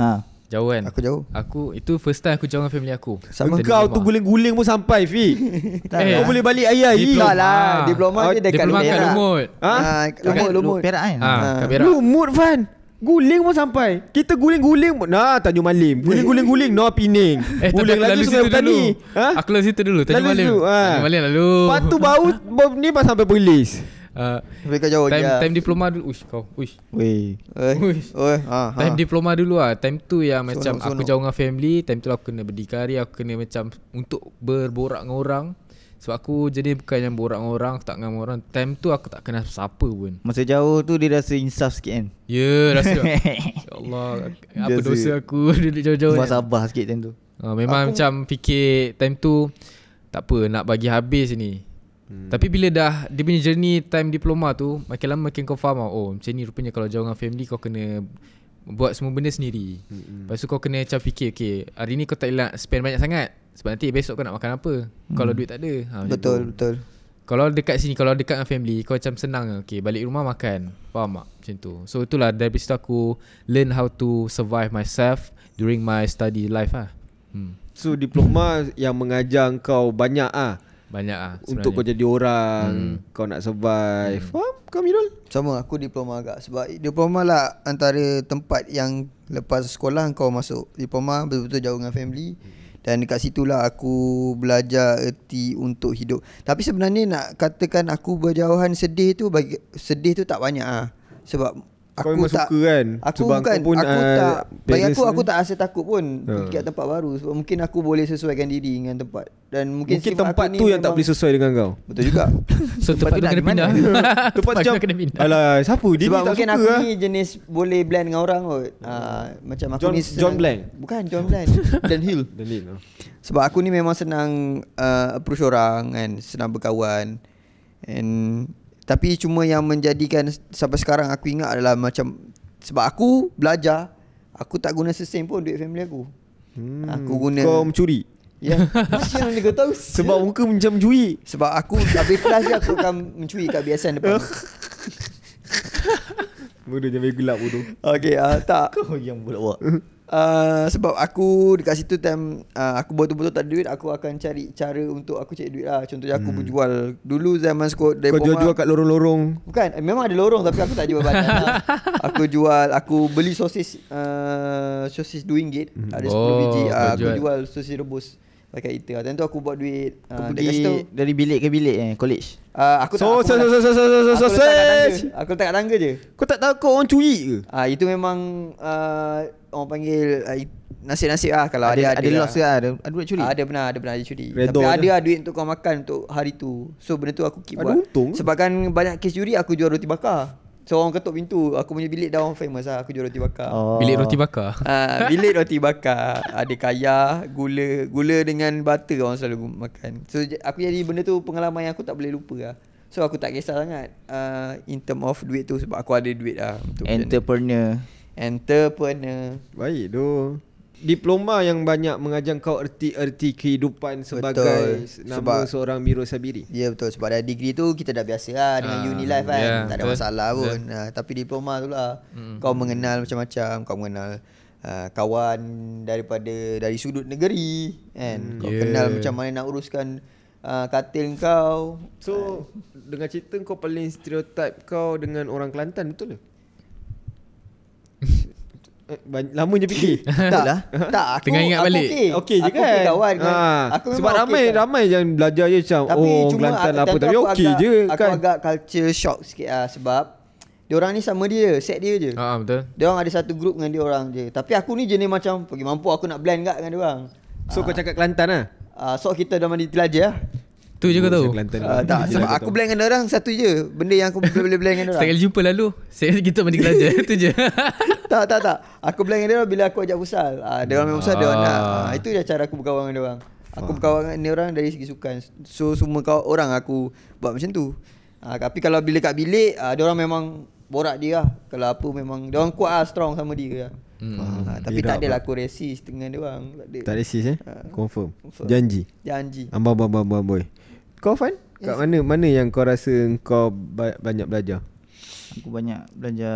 Ha. Jauh kan? Aku jauh. Aku itu first time aku jauh dengan family aku. Sama Tadi kau tu guling-guling pun sampai fi. eh, lah. kau boleh balik ayah ni. Tak lah. Diploma ni oh, dekat Diploma kat lah. Lumut. Ha? Ha, lumut, lumut. Perak kan? Ha, ha. Lumut Van. Guling pun sampai Kita guling-guling Nah Tanjung Malim Guling-guling-guling No Pining eh, Guling eh, lagi Sungai Petani ha? Aku lalu situ dulu Tanjung Malim situ, ha. Tanjung Malim lalu Lepas tu bau Ni pas sampai Perlis Uh, Mereka jauh time, dia. Ya. time diploma dulu Uish kau Uish eh. Uish ha, ha, Time diploma dulu lah Time tu yang macam no, so Aku jauh dengan family Time tu aku kena berdikari Aku kena macam Untuk berborak dengan orang sebab aku jadi bukan yang borak dengan orang Aku tak kenal orang Time tu aku tak kenal siapa pun Masa jauh tu dia rasa insaf sikit kan Ya yeah, rasa Ya Allah Apa Just dosa aku Dia jauh-jauh Masa abah kan. sikit time tu uh, Memang aku macam fikir Time tu Tak apa nak bagi habis ni Hmm. Tapi bila dah Dia punya journey Time diploma tu Makin lama makin kau faham Oh macam ni rupanya Kalau jauh dengan family Kau kena Buat semua benda sendiri hmm. hmm. Lepas tu kau kena Macam fikir okay, Hari ni kau tak nak Spend banyak sangat sebab nanti besok kau nak makan apa hmm. Kalau duit tak ada ha, Betul tu. betul kalau dekat sini Kalau dekat dengan family Kau macam senang Okay balik rumah makan Faham tak macam tu So itulah dari situ aku Learn how to survive myself During my study life ah. Hmm. So diploma yang mengajar kau banyak ah. Banyak ah. Untuk kau jadi orang, hmm. kau nak survive. Hmm. Faham? Kau Mirul? Sama aku diploma agak sebab diploma lah antara tempat yang lepas sekolah kau masuk. Diploma betul-betul jauh dengan family. Hmm. Dan dekat situlah aku belajar erti untuk hidup. Tapi sebenarnya nak katakan aku berjauhan sedih tu bagi sedih tu tak banyak ah. Sebab aku tak, suka kan aku sebab bukan, aku pun aku uh, tak bagi aku aku tak rasa takut pun uh. Ha. dekat tempat baru sebab mungkin aku boleh sesuaikan diri dengan tempat dan mungkin, mungkin tempat tu yang tak boleh sesuai dengan kau betul juga so tempat, tempat tu kena pindah tempat tu kena pindah alah siapa dia sebab mungkin aku ah. ni jenis boleh blend dengan orang kot ah, macam aku John, ni John Blank bukan John Blank Dan Hill Dan Hill ah. sebab aku ni memang senang uh, approach orang kan senang berkawan and tapi cuma yang menjadikan sampai sekarang aku ingat adalah macam sebab aku belajar, aku tak guna sesen pun duit family aku. Hmm. Aku guna Kau mencuri. Ya. Yeah. Siapa tahu? Sebab muka macam mencuri. Sebab aku habis kelas aku akan mencuri kat biasan depan. Mudah jangan gelap bodoh. Okay, uh, ah, tak. Kau yang buat. Uh, sebab aku dekat situ time uh, aku betul-betul tak ada duit aku akan cari cara untuk aku cari duit lah contohnya aku hmm. berjual dulu zaman sekolah dari kau jual-jual kat lorong-lorong bukan eh, memang ada lorong tapi aku tak jual banyak lah. aku jual aku beli sosis uh, sosis 2 ringgit hmm. ada oh, biji uh, ah, aku jual sosis rebus pakai itu. Time tu aku buat duit uh, aku ah, pergi tu, dari bilik ke bilik eh college. Uh, aku so, tak aku so, so so so so so so aku letak kat tangga je. Kau tak takut orang curi ke? uh, itu memang uh, orang panggil uh, nasib-nasib lah kalau ada ada, lah. loss ke lah? ada ada duit curi. ada pernah ada pernah ada curi. Tapi ada lah duit untuk kau makan untuk hari tu. So benda tu aku keep ada buat. Untung. Sebabkan banyak kes curi aku jual roti bakar. So orang ketuk pintu Aku punya bilik dah orang famous lah Aku jual roti bakar oh. Bilik roti bakar? Ha, bilik roti bakar Ada kaya Gula Gula dengan butter orang selalu makan So aku jadi benda tu Pengalaman yang aku tak boleh lupa lah So aku tak kisah sangat uh, In term of duit tu Sebab aku ada duit lah Entrepreneur Entrepreneur Baik tu diploma yang banyak mengajar kau erti-erti kehidupan sebagai betul. nama sebab, seorang Miro Sabiri. Ya yeah, betul sebab dah degree tu kita dah biasa lah dengan ah, uni life kan. Yeah, tak ada betul. masalah pun. Yeah. Uh, tapi diploma tu lah mm. kau mengenal macam-macam, kau mengenal uh, kawan daripada dari sudut negeri kan. Mm, kau yeah. kenal ya. macam mana nak uruskan uh, katil kau. So uh, dengan cerita kau paling stereotip kau dengan orang Kelantan betul ke? Eh, Lama je fikir Tak lah Tak aku Tengah ingat balik Aku okay, okay aku kan Aku kawan ha. Kan? aku Sebab ramai okay kan. Ramai yang belajar je macam tapi Oh Kelantan apa Tapi okey je aku kan Aku agak culture shock sikit lah Sebab Diorang ni sama dia Set dia je ha, Betul Diorang ada satu grup dengan dia orang je Tapi aku ni jenis macam Pergi mampu aku nak blend kat dengan diorang So ha. kau cakap Kelantan lah ha? So kita dah mandi telajah satu je ke tau Tak sebab aku blend dengan orang Satu je Benda yang aku boleh blend dengan orang Setiap jumpa lalu Saya kita mandi kelajar Itu je Tak tak tak Aku blend dengan orang Bila aku ajak pusal uh, Dia orang main pusal Dia orang nak Itu je cara aku berkawan dengan orang Aku berkawan dengan orang Dari segi sukan So semua kaw- orang aku Buat macam tu uh, Tapi kalau bila kat bilik uh, Dia orang memang Borak dia lah Kalau apa memang Dia orang kuat Strong sama dia lah Hmm. Ha, tapi Bira tak adalah aku resist dengan dia orang. Tak ada. resist eh? Ha. Confirm. Confirm. Janji. Janji. Ambo ambo ambo boy. Kau fun? Kat yes. mana mana yang kau rasa kau ba- banyak belajar? Aku banyak belajar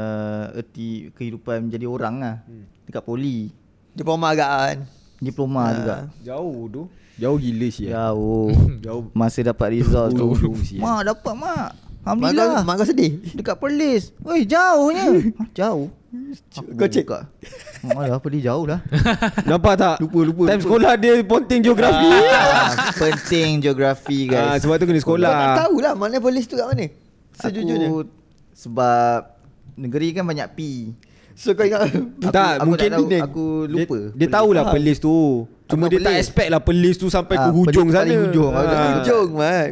erti kehidupan menjadi orang lah hmm. Dekat poli Diploma agak lah kan? Diploma ha. juga Jauh tu Jauh gila sih Jauh Jauh Masa dapat result tu Mak dapat mak Alhamdulillah. Mak, mak kau sedih. Dekat Perlis. Oi, jauhnya. Ha, jauh. Kau cek. Mak ha, dah apa dia jauh lah. Nampak tak? Lupa lupa. Time lupa. sekolah dia penting geografi. Ah, penting geografi ah, guys. Ah, sebab tu kena sekolah. Kau tak tahulah mana Perlis tu kat mana. Sejujurnya. Aku, sebab negeri kan banyak P. So kau ingat tak, aku mungkin tak tahu, aku lupa. Dia, dia tahulah Perlis tu. Cuma dia tak expect lah pelis tu sampai ke ah, hujung sana hujung ha. Hujung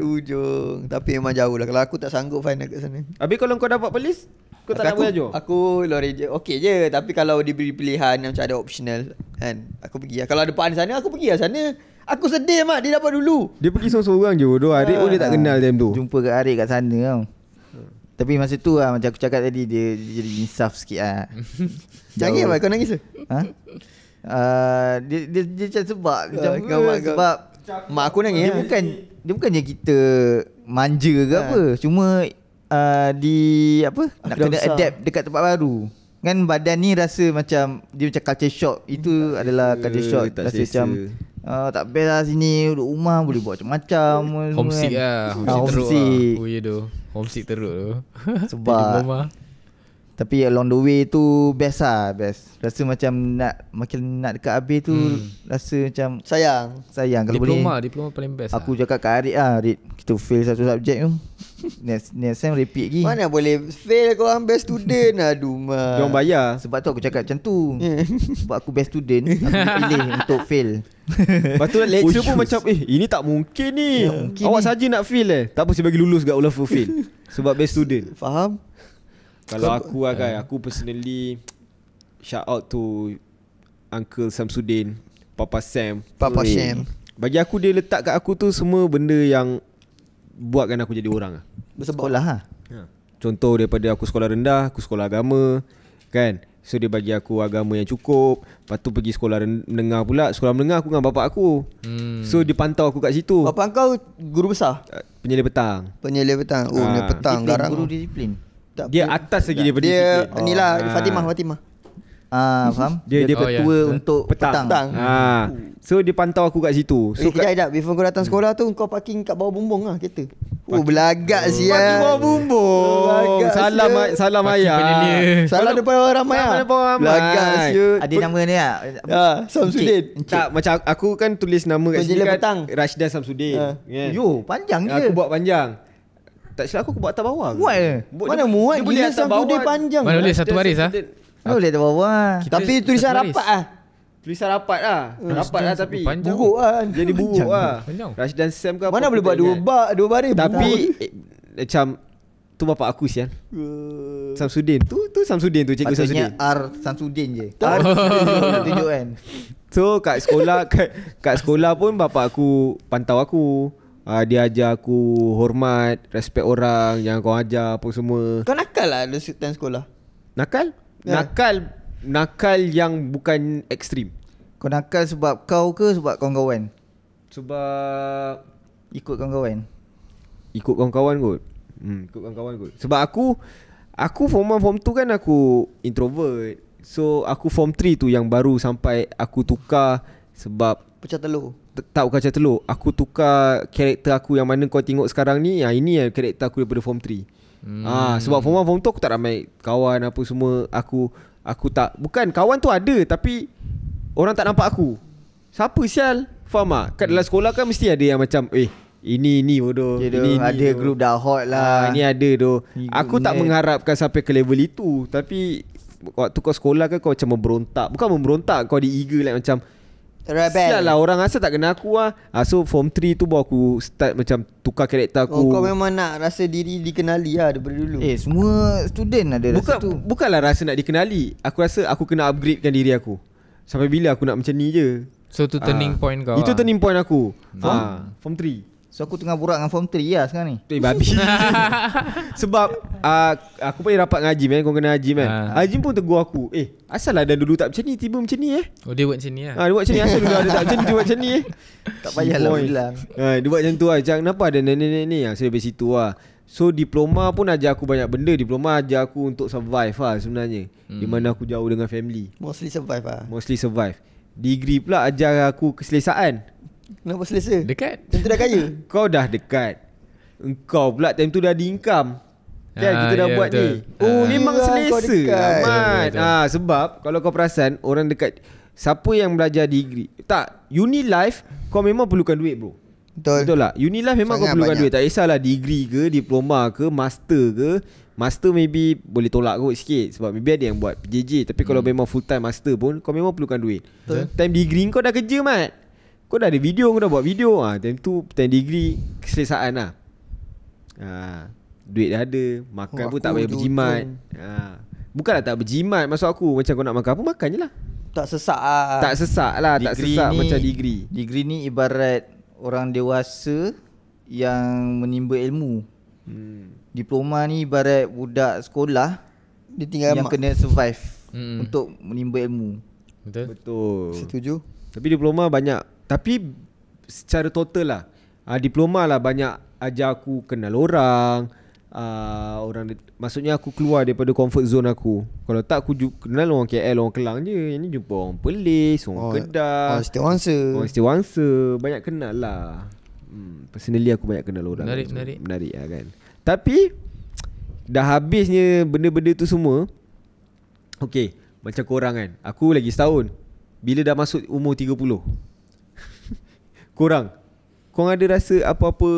Hujung Tapi memang jauh lah Kalau aku tak sanggup final kat sana Habis kalau kau dapat pelis, Kau tak aku, nak baju Aku lori je Okay je Tapi kalau diberi pilihan Macam ada optional kan, Aku pergi lah. Kalau ada pan sana Aku pergi lah sana Aku sedih mat Dia dapat dulu Dia pergi seorang-seorang je Dua hari. Arik pun dia tak kenal time tu Jumpa kat hari kat sana tau tapi masa tu lah Macam aku cakap tadi Dia, dia jadi insaf sikit lah Canggih apa kau nangis ke? Ha? uh, ah, dia, dia, dia, dia macam sebab uh, macam kau, kau, Sebab kau. Mak aku nangis dia, dia bukan Dia kita Manja ke uh. apa Cuma uh, Di Apa Nak kena besar. adapt Dekat tempat baru Kan badan ni rasa macam Dia macam culture shock Itu hmm. eh, tak adalah sia, culture shock Rasa sia. macam uh, Tak best lah sini Duduk rumah Boleh buat macam-macam Homesick kan. lah Homesick ah, teruk homesick. lah Oh ya yeah, tu Homesick teruk tu Sebab Tapi along the way tu best lah best. Rasa macam nak makin nak dekat habis tu hmm. rasa macam sayang. Sayang kalau diploma, boleh. Diploma, diploma paling best. Aku lah. cakap kat Arif ah, Arif kita fail satu subjek tu. next next sem repeat lagi. Mana boleh fail kau orang best student aduh ma. Jom bayar. Sebab tu aku cakap macam tu. Sebab aku best student aku pilih untuk fail. Lepas tu lecture Ujus. pun oh, macam eh ini tak mungkin ni. Ya, mungkin Awak sahaja nak fail eh. Tak apa saya bagi lulus dekat Ulafu fail. Sebab best student. Faham? Kalau aku lah kan eh. Aku personally Shout out to Uncle Samsudin Papa Sam Papa Sam Bagi aku dia letak kat aku tu Semua benda yang Buatkan aku jadi orang lah Bersebab lah ha? Ya. Contoh daripada aku sekolah rendah Aku sekolah agama Kan So dia bagi aku agama yang cukup Lepas tu pergi sekolah menengah pula Sekolah menengah aku dengan bapak aku hmm. So dia pantau aku kat situ Bapak kau guru besar? Uh, Penyelia petang Penyelia petang Oh ha. penyelir ah. petang Disiplin, guru disiplin tak dia atas lagi daripada dia. Dia ni lah ha. Fatimah Fatimah. ha, faham? Dia dia ketua oh, yeah. Ya. untuk petang. petang. petang. Ha. So dia pantau aku kat situ. So eh, kejap, kejap. before kau datang sekolah tu kau parking kat bawah bumbung lah kereta. Oh, parking. Oh belagak oh. sial. Parking bawah bumbung. Oh, salam ay- salam parking ayah. Penilir. Salam depan orang ramai. Salam lah. depan orang ramai. Belagak sial. Ada nama ni ah. Ha, ya, Samsudin. Tak macam aku kan tulis nama kat sini kan. Petang. Samsudin. Ha. Yeah. Yo, panjang je. Aku buat panjang. Tak silap aku, aku buat atas bawah. Muat eh. Mana dia, muat? Dia boleh atas bawah. Dia panjang. Mana boleh satu baris ah. Mana boleh atas bawah. Ah. Tapi tulisan rapat ah. Tulisan rapat lah Rapat lah tapi Buruk lah Jadi buruk lah dan Sam kan Mana boleh buat dua bar Dua baris Tapi eh, Macam Tu bapa aku sian Samsudin Tu tu Samsudin tu Cikgu Samsudin Patutnya R Samsudin je R Tunjuk kan So kat sekolah kat, kat sekolah pun bapa aku Pantau aku uh, Dia ajar aku hormat Respect orang Jangan kau ajar apa semua Kau nakal lah dalam time sekolah Nakal? Yeah. Nakal Nakal yang bukan ekstrim Kau nakal sebab kau ke Sebab kawan-kawan? Sebab Ikut kawan-kawan Ikut kawan-kawan kot hmm, Ikut kawan-kawan kot Sebab aku Aku form 1 form 2 kan aku Introvert So aku form 3 tu yang baru sampai aku tukar Sebab Pecah telur tak bukan macam teluk Aku tukar karakter aku yang mana kau tengok sekarang ni ya, Ini yang karakter aku daripada form 3 hmm. ah, Sebab form 1, form 2 aku tak ramai kawan apa semua Aku aku tak Bukan kawan tu ada tapi Orang tak nampak aku Siapa sial? Faham tak? Kat dalam sekolah kan mesti ada yang macam Eh ini ini bodoh yeah, ini, ini, Ada grup dah hot lah ah, Ini ada tu Aku tak net. mengharapkan sampai ke level itu Tapi Waktu kau sekolah kan kau macam memberontak Bukan memberontak kau di eager like macam Rebel. Sial lah orang asal tak kenal aku lah ha, So form 3 tu baru aku start macam tukar karakter aku oh, Kau memang nak rasa diri dikenali lah daripada dulu Eh semua student ada Bukan, rasa tu Bukanlah rasa nak dikenali Aku rasa aku kena upgradekan diri aku Sampai bila aku nak macam ni je So tu turning ha. point kau Itu lah. turning point aku Form, ha. So aku tengah burak dengan form 3 lah sekarang ni Eh babi Sebab uh, Aku pun rapat dengan Ajim kan Kau kenal Ajim kan uh. Ajim pun tegur aku Eh asal lah dan dulu tak macam ni Tiba macam ni eh Oh dia buat macam ni lah ha, Dia buat macam ni Asal dulu ada tak macam ni Dia buat macam ni eh Tak payah lah bilang ha, Dia buat macam tu lah Macam kenapa ada nenek-nenek ni Yang saya dari situ lah So diploma pun ajar aku banyak benda Diploma ajar aku untuk survive lah sebenarnya hmm. Di mana aku jauh dengan family Mostly survive lah Mostly survive Degree pula ajar aku keselesaan Kenapa selesa? Dekat. Tentu dah kaya. Kau dah dekat. Engkau pula time tu dah di income. Kan ah, kita dah yeah, buat betul. ni. Oh, ah. memang selesa. Aman. Ya, ah, sebab kalau kau perasan orang dekat siapa yang belajar degree? Tak, uni life kau memang perlukan duit, bro. Betul. Betul lah. Uni life memang Sangat kau perlukan banyak. duit. Tak kisahlah degree ke, diploma ke, master ke. Master maybe boleh tolak kot sikit sebab maybe ada yang buat PJJ tapi hmm. kalau memang full time master pun kau memang perlukan duit. Betul. Time degree kau dah kerja, mat. Kau dah ada video Kau dah buat video ha, Time tu 10 degree Keselesaan lah ha, Duit dah ada Makan oh, pun tak payah berjimat ha, Bukanlah tak berjimat Maksud aku Macam kau nak makan apa Makan je lah Tak sesak lah Tak sesak lah Tak sesak ni, macam degree Degree ni ibarat Orang dewasa Yang menimba ilmu hmm. Diploma ni ibarat Budak sekolah Dia tinggal Yang mak. kena survive hmm. Untuk menimba ilmu Betul. Betul. Setuju. Tapi diploma banyak tapi secara total lah uh, Diploma lah banyak ajar aku kenal orang uh, orang Maksudnya aku keluar daripada comfort zone aku Kalau tak aku kenal orang KL, orang Kelang je Yang ni jumpa orang Perlis, orang oh, Kedah Orang Setiawangsa Orang Setiawangsa, banyak kenal lah hmm, Personally aku banyak kenal orang Menarik, menarik Menarik lah kan Tapi Dah habisnya benda-benda tu semua Okay, macam korang kan Aku lagi setahun Bila dah masuk umur 30 Korang Korang ada rasa apa-apa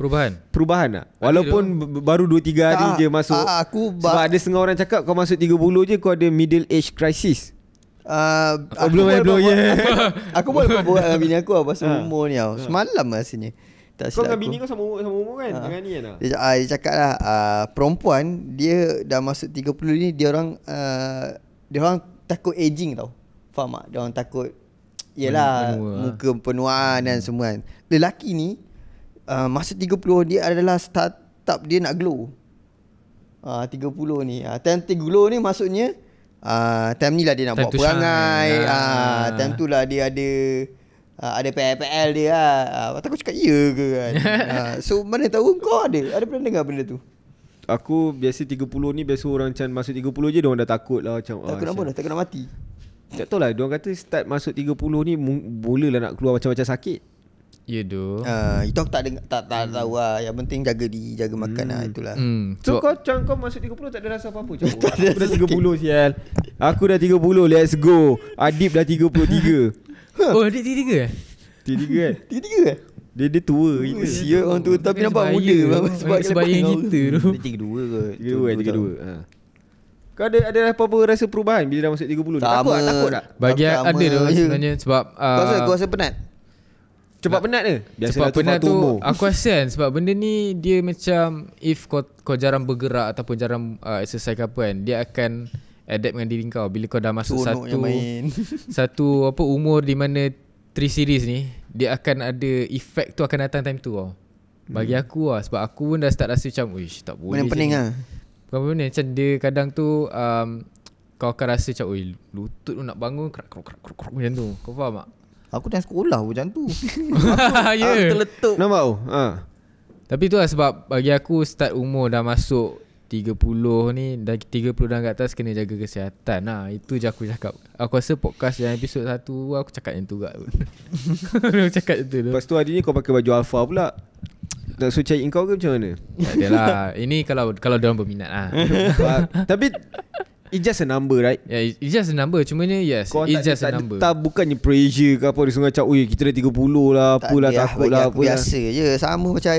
Perubahan Perubahan tak? Walaupun b- baru 2-3 hari je masuk aa, aku Sebab ada setengah orang cakap Kau masuk 30 je Kau ada middle age crisis Uh, aku, belum boleh blow aku, aku boleh berbual dengan bini aku lah Pasal ha. umur ni tau ah. Semalam lah sini tak Kau dengan bini kau sama umur, sama umur kan ha. Dengan ni kan dia, uh, dia cakap lah uh, Perempuan Dia dah masuk 30 ni Dia orang uh, Dia orang takut aging tau Faham tak? Dia orang takut Yelah penua. Muka ah. penuaan dan semua kan Lelaki ni uh, Masa 30 Dia adalah startup Dia nak glow ah, uh, 30 ni uh, Time to glow ni maksudnya uh, Time ni lah dia nak time buat perangai nah. uh, Time tu lah dia ada Uh, ada ppl dia lah. Uh, aku cakap ya ke kan. uh, so mana tahu kau ada. Ada pernah dengar benda tu? Aku biasa 30 ni biasa orang macam masuk 30 je dia orang dah takut lah macam takut ah, nak apa dah takut nak mati tak tahulah Dia kata start masuk 30 ni boleh lah nak keluar macam-macam sakit Ya yeah, doh. Uh, itu aku tak dengar tak, tak hmm. tahu lah. Yang penting jaga diri, jaga hmm. makan lah itulah. Hmm. So, so kau cang kau masuk 30 tak ada rasa apa-apa. aku dah 30 sikit. sial. Aku dah 30, let's go. Adib dah 33. oh, Adib 33 eh? 33 kan? 33 eh? Dia dia tua oh, gitu. Sia orang tua tapi nampak muda sebab sebab yang kita tu. 32 kot. 32 32. Ha. Kau ada ada apa-apa rasa perubahan bila dah masuk 30 tak takut tak takut tak bagi tak ada tu lah ya. sebenarnya sebab uh, kau rasa kau penat cepat nah, penat ke biasa cepat penat tu umur. aku rasa kan sebab benda ni dia macam if kau kau jarang bergerak ataupun jarang uh, exercise ke apa kan dia akan adapt dengan diri kau bila kau dah masuk Tunuk satu satu apa umur di mana 3 series ni dia akan ada efek tu akan datang time tu kau bagi hmm. aku lah sebab aku pun dah start rasa macam uish tak boleh pening-pening ah kau ni macam dia kadang tu um, Kau akan rasa macam Oi, lutut nak bangun kerak kerak kerak kerak kerak macam tu Kau faham tak? Aku dah sekolah macam tu Aku yeah. Aku terletup Nampak tu? Ha. Tapi tu lah sebab bagi aku start umur dah masuk 30 ni dan 30 dan ke atas kena jaga kesihatan lah Itu je aku cakap Aku rasa podcast yang episod 1 aku cakap yang tu juga Aku cakap macam tu Lepas tu hari ni kau pakai baju alfa pula tak suruh cari kau ke macam mana? Adalah Ini kalau kalau dia orang berminat lah Tapi It's just a number right? Yeah, it's just a number Cuma ni yes kau It's tak, just tak, a number Tak bukannya pressure ke apa Dia sungai cakap kita dah 30 lah tak Apalah takut lah, lah apa Biasa lah. je Sama macam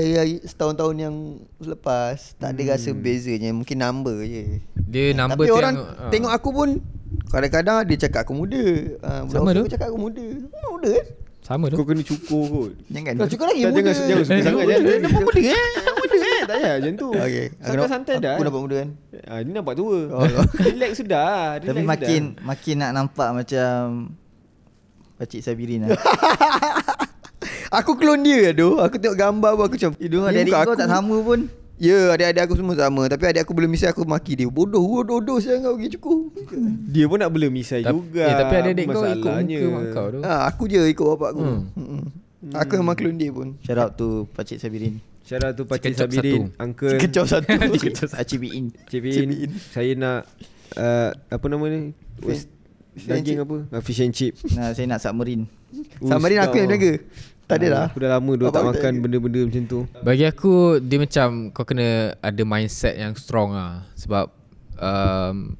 setahun-tahun yang Lepas Tak ada hmm. rasa bezanya Mungkin number je Dia ya, number Tapi orang tengok, ah. tengok aku pun Kadang-kadang dia cakap aku muda ah, Sama tu Dia cakap aku muda Muda kan? Sama tu. Kau kena cukur kot. Jangan. Kau cukur lagi muda. Jangan suka eh, sangat. Dia eh, nampak muda kan? Muda kan? Tak payah macam tu. Okay. santai dah. Aku nampak muda kan? Ha, dia nampak tua. Oh, relax sudah. Ah, Tapi makin makin nak nampak macam Pakcik Sabirin lah. aku clone dia tu, Aku tengok gambar pun aku macam. Eh, dia dengar dari kau tak sama pun. Ya yeah, adik-adik aku semua sama Tapi adik aku belum misai aku maki dia Bodoh Bodoh-bodoh siapa kau pergi cukur Dia pun nak belum misai Ta- juga eh, Tapi adik-adik kau ikut muka mak kau tu ha, Aku je ikut bapak aku hmm. Hmm. Aku sama klon dia pun Shout out to Pakcik Sabirin Shout out to Pakcik Cikin Sabirin Uncle Cikin Chow satu Cibiin Cibiin Saya nak uh, Apa nama ni Daging apa ah, Fish and chip nah, Saya nak submarine Submarine aku yang jaga oh, tak ada lah Aku dah lama dulu tak makan benda-benda macam tu Bagi aku dia macam kau kena ada mindset yang strong lah Sebab um,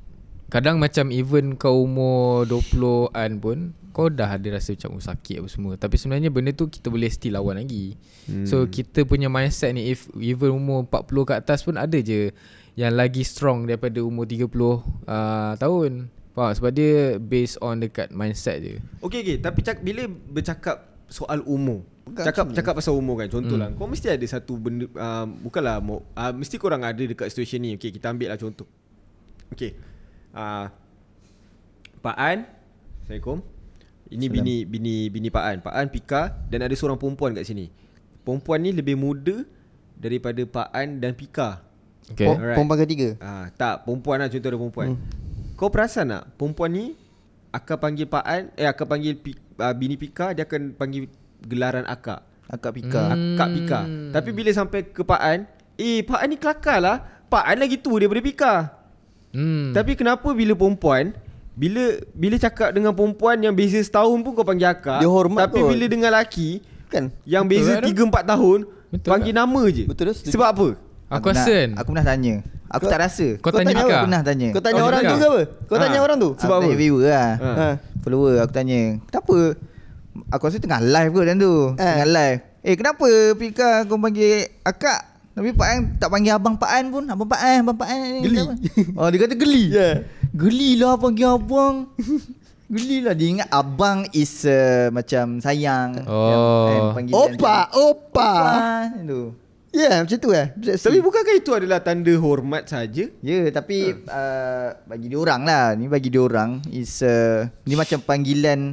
kadang macam even kau umur 20-an pun Kau dah ada rasa macam oh, sakit apa semua Tapi sebenarnya benda tu kita boleh still lawan lagi hmm. So kita punya mindset ni if even umur 40 ke atas pun ada je Yang lagi strong daripada umur 30 uh, tahun Faham? Sebab dia based on dekat mindset je Okay okay tapi cak- bila bercakap soal umur. Bukan cakap cuman. cakap pasal umur kan contohlah. Hmm. Kau mesti ada satu benda uh, ah, bukannya uh, ah, mesti kau orang ada dekat situasi ni. Okey, kita ambil lah contoh. Okey. uh, Pak An, Assalamualaikum. Ini Salam. bini bini bini Pak An. Pak An Pika dan ada seorang perempuan kat sini. Perempuan ni lebih muda daripada Pak An dan Pika. Okey. Right. Perempuan ketiga. Ah, uh, tak, perempuan lah contoh ada perempuan. Hmm. Kau perasan tak perempuan ni akan panggil Pak An, eh akan panggil Pika uh, bini Pika dia akan panggil gelaran akak. Akak Pika. Hmm. Akak Pika. Tapi bila sampai ke Pak An, eh Pak An ni kelakar lah. Pak An lagi tua daripada Pika. Hmm. Tapi kenapa bila perempuan, bila bila cakap dengan perempuan yang beza setahun pun kau panggil akak. Dia hormat tapi kot. bila dengan laki kan yang beza Betul 3 4 tahun Betul panggil tak? nama je. Betul tak? Sebab apa? Aku rasa aku pernah tanya. Aku kau, tak rasa. Kau, kau tanya, Aku pernah tanya. Kau tanya oh, orang Pika. tu ke apa? Kau ha. tanya orang tu? Sebab aku ah, apa? Tanya lah. Ha. ha follower aku tanya kenapa aku rasa tengah live kot dan tu eh. tengah live eh kenapa Pika kau panggil akak tapi Pak An tak panggil Abang Pak An pun Abang Pak An Abang Pak An Geli oh, Dia kata geli yeah. Geli lah panggil Abang Geli lah Dia ingat Abang is uh, Macam sayang oh. Yang, eh, Opa, Opa Opa Ya, yeah, macam tu eh. Persepsi. Tapi bukankah itu adalah tanda hormat saja? Ya, yeah, tapi uh. Uh, bagi diorang lah. Ni bagi dia orang Is, uh, ni macam panggilan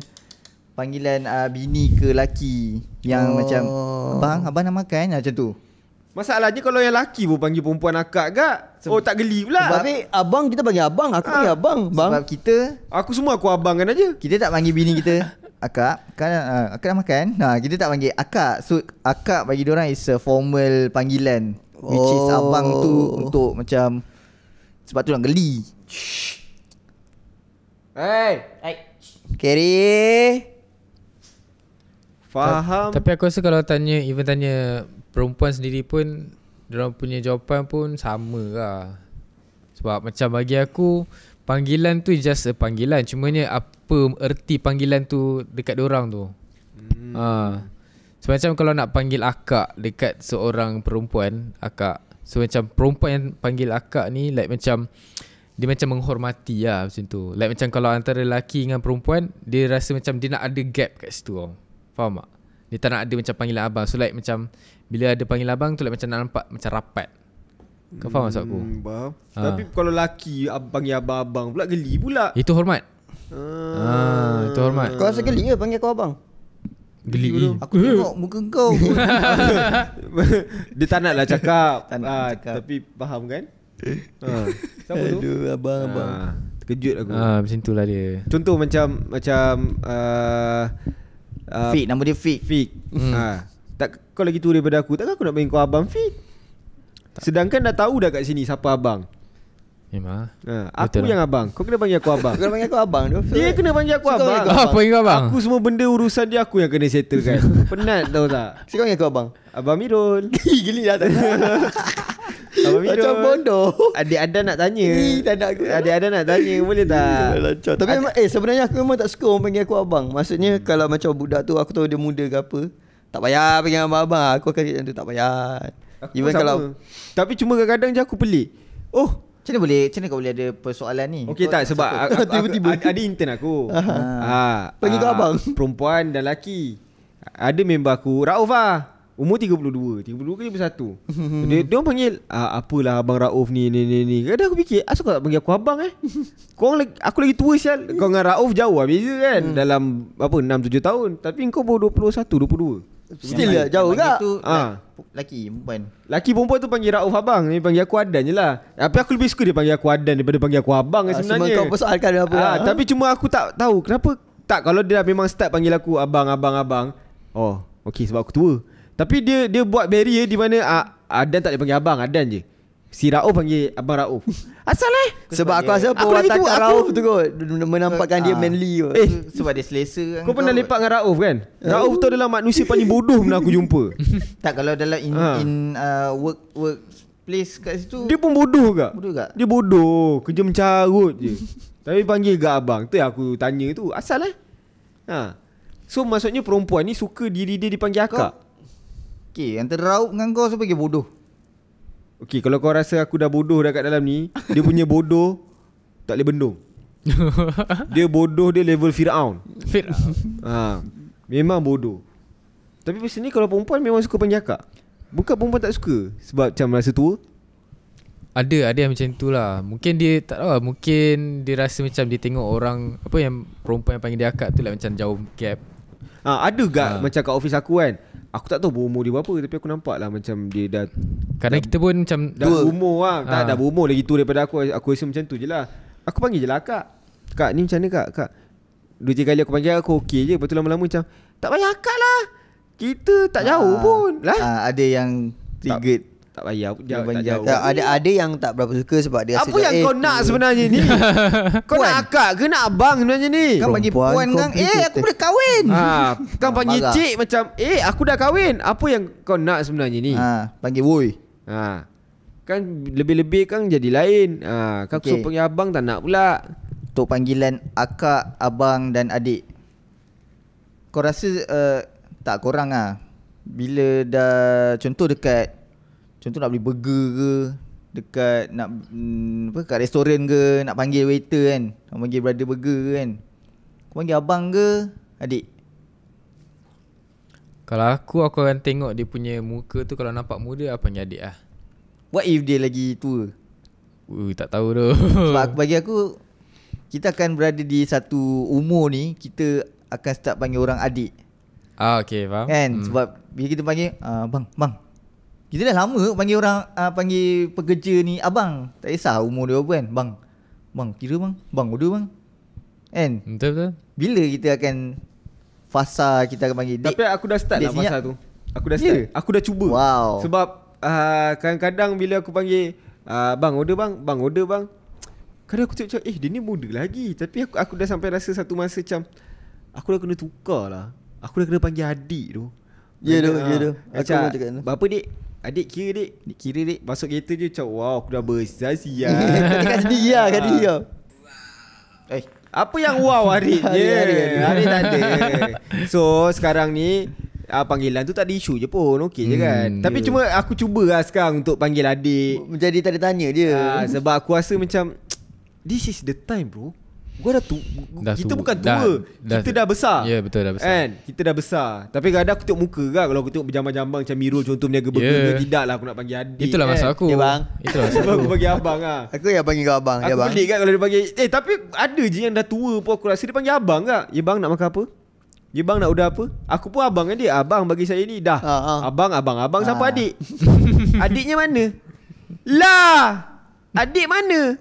panggilan uh, bini ke laki yang oh. macam abang abang nak makan macam tu masalahnya kalau yang laki pun panggil perempuan akak gak Sem- oh tak geli pula sebab tapi abang kita panggil abang aku ha. panggil abang bang sebab kita aku semua aku abang aja kita tak panggil bini kita akak kan uh, akak dah makan nah kita tak panggil akak so akak bagi dia orang is a formal panggilan which oh. is abang tu untuk macam sebab tu orang geli hey hey Kerry faham Ta- tapi aku rasa kalau tanya even tanya perempuan sendiri pun dia orang punya jawapan pun sama lah sebab macam bagi aku panggilan tu just a panggilan ni apa erti panggilan tu dekat orang tu hmm. ha. so macam kalau nak panggil akak dekat seorang perempuan akak so macam perempuan yang panggil akak ni like macam dia macam menghormati lah macam tu like macam kalau antara lelaki dengan perempuan dia rasa macam dia nak ada gap kat situ orang. faham tak dia tak nak ada macam panggilan abang so like macam bila ada panggilan abang tu like macam nak nampak macam rapat kau faham maksud aku? Hmm, faham. Ha. Tapi kalau laki panggil abang-abang pula geli pula. Itu hormat. Ah, ah itu hormat. Kau rasa geli ke panggil kau abang? Geli. Aku tengok muka kau. Dia tak naklah cakap. tak nak ha, cakap. Tapi faham kan? ha. Siapa tu? abang-abang. Ha. Terkejut aku. Ah, ha, macam itulah dia. Contoh macam macam uh, uh, Fik, nama dia Fik. Fik. Hmm. Ha. Tak kau lagi tu daripada aku. Takkan aku nak panggil kau abang Fik? tak. Sedangkan dah tahu dah kat sini siapa abang. Memang. Ha, aku Betul lah. yang lah. abang. Kau kena panggil aku abang. kau kena panggil aku abang tu. Dia kena panggil aku abang. Panggil aku, abang. Ah, abang. aku semua benda urusan dia aku yang kena settlekan. Penat tau tak? Si kau panggil aku abang. Abang Mirul. Gili dah tak. Abang Mirul. Macam bodoh. Adik ada nak tanya. tak nak Adik ada nak tanya boleh tak? Tapi memang eh sebenarnya aku memang tak suka orang panggil aku abang. Maksudnya hmm. kalau macam budak tu aku tahu dia muda ke apa. Tak payah panggil abang-abang. Aku akan cakap tak payah aku Even sama. kalau Tapi cuma kadang-kadang je aku pelik Oh Macam mana boleh Macam mana kau boleh ada persoalan ni Okay kau tak sebab Tiba-tiba aku, Ada intern aku ha. Lagi ah, ha. Ah, ha. abang Perempuan dan lelaki Ada member aku Rauf lah Umur 32 32 ke 31 dia, dia orang panggil ah, Apalah Abang Rauf ni ni ni ni Kadang aku fikir Asal kau tak panggil aku Abang eh kau orang lagi, Aku lagi tua sial Kau dengan Rauf jauh lah Beza kan hmm. Dalam apa 6-7 tahun Tapi kau baru 21 22 Still lah jauh tak ha. Laki perempuan Laki perempuan tu panggil Rauf abang Dia panggil aku Adan je lah Tapi aku lebih suka dia panggil aku Adan Daripada panggil aku abang ha, sebenarnya Cuma kau persoalkan apa ha, ah, lah. ha? Tapi cuma aku tak tahu Kenapa Tak kalau dia memang start panggil aku Abang, abang, abang Oh Okay sebab aku tua Tapi dia dia buat barrier di mana ah, Adan tak panggil abang Adan je Si Rauf panggil Abang Rauf Asal eh Sebab aku rasa Perwatakan Rauf tu kot Menampakkan dia ah. manly kot eh. Hmm, sebab dia selesa kan Kau pernah lepak dengan Rauf kan eh. Rauf tu adalah manusia Paling bodoh pernah aku jumpa Tak kalau dalam In, ha. in uh, work work Place kat situ Dia pun bodoh ke Bodoh ke Dia bodoh Kerja mencarut je Tapi panggil ke abang Tu aku tanya tu Asal eh ha. So maksudnya perempuan ni Suka diri dia dipanggil akak Okay Antara Rauf dengan kau Siapa panggil bodoh Okay kalau kau rasa aku dah bodoh dah kat dalam ni Dia punya bodoh Tak boleh bendung Dia bodoh dia level Fir'aun ha, Memang bodoh Tapi biasanya kalau perempuan memang suka penjaka Bukan perempuan tak suka Sebab macam rasa tua ada ada yang macam tu lah Mungkin dia tak tahu lah Mungkin dia rasa macam dia tengok orang Apa yang perempuan yang panggil dia akak tu lah Macam jauh gap ha, Ada gak ha. macam kat ofis aku kan Aku tak tahu berumur dia berapa Tapi aku nampak lah Macam dia dah Kerana dah, kita pun macam Dah berumur lah ha. Tak ah. dah berumur lagi tu daripada aku Aku rasa macam tu je lah Aku panggil je lah akak Kak ni macam mana kak Kak Dua tiga kali aku panggil Aku okey je Lepas tu lama-lama macam Tak payah akak lah Kita tak jauh ah, pun lah. Ha, ada yang Triggered tak payah pun jauh, jauh. jauh. Tak, ada ada yang tak berapa suka sebab dia apa yang eh, kau nak sebenarnya ni kau nak akak ke nak abang sebenarnya ni kau bagi puan, kan eh aku dah kahwin ha, ah, kau ha, panggil marah. cik macam eh aku dah kahwin apa yang kau nak sebenarnya ni ha, panggil woi ha, kan lebih-lebih kan jadi lain ha, kan okay. aku panggil abang tak nak pula untuk panggilan akak abang dan adik kau rasa uh, tak kurang ah bila dah contoh dekat Contoh nak beli burger ke Dekat nak hmm, apa, Kat restoran ke Nak panggil waiter kan Nak panggil brother burger ke kan Kau panggil abang ke Adik Kalau aku aku akan tengok dia punya muka tu Kalau nampak muda apa panggil adik lah What if dia lagi tua Uh, tak tahu tu Sebab aku, bagi aku Kita akan berada di satu umur ni Kita akan start panggil orang adik Ah, okay, faham. Kan? Hmm. Sebab bila kita panggil, uh, bang, bang, kita dah lama panggil orang uh, panggil pekerja ni abang. Ah, tak kisah umur dia berapa kan, bang. Bang, kira bang. Bang, order bang. Kan? Betul betul. Bila kita akan fasa kita akan panggil Tapi aku dah start lah masa tu. Aku dah ya start. Yeah. Aku dah cuba. Wow. Sebab uh, kadang-kadang bila aku panggil uh, bang order bang, bang order bang. Kadang aku cakap eh dia ni muda lagi tapi aku aku dah sampai rasa satu masa macam aku dah kena tukar lah. Aku dah kena panggil adik tu. Ya yeah, tu, ya tu. Aku cakap, bapa dik, Adik kira dik Adik kira dik Masuk kereta je cak. Wow aku dah besar siap ya. Tengah sendiri lah kat dia ya, ya. Wow Eh apa yang wow hari ni? Yeah. Hari tak ada. So sekarang ni Ah, panggilan tu tak ada isu je pun Okay hmm, je kan Tapi cuma aku cuba lah sekarang Untuk panggil adik Menjadi tanda tanya dia ah, Sebab aku rasa macam This is the time bro Gua dah tu dah Kita tu, bukan tua dah, Kita dah, dah, dah besar Ya yeah, betul dah besar And Kita dah besar Tapi kadang aku tengok muka kan Kalau aku tengok berjambang-jambang Macam Mirul contoh Meniaga ya. berguna Tidak lah aku nak panggil adik Itulah kan. masa aku Ya bang Itulah masa aku Aku panggil abang lah Aku yang panggil kau abang ya, Aku pelik ya, kan kalau dia panggil Eh tapi ada je yang dah tua pun Aku rasa dia panggil abang kan Ya bang nak makan apa Ya bang nak udah apa Aku pun abang kan dia Abang bagi saya ni Dah uh-huh. Abang abang abang uh-huh. adik Adiknya mana Lah Adik mana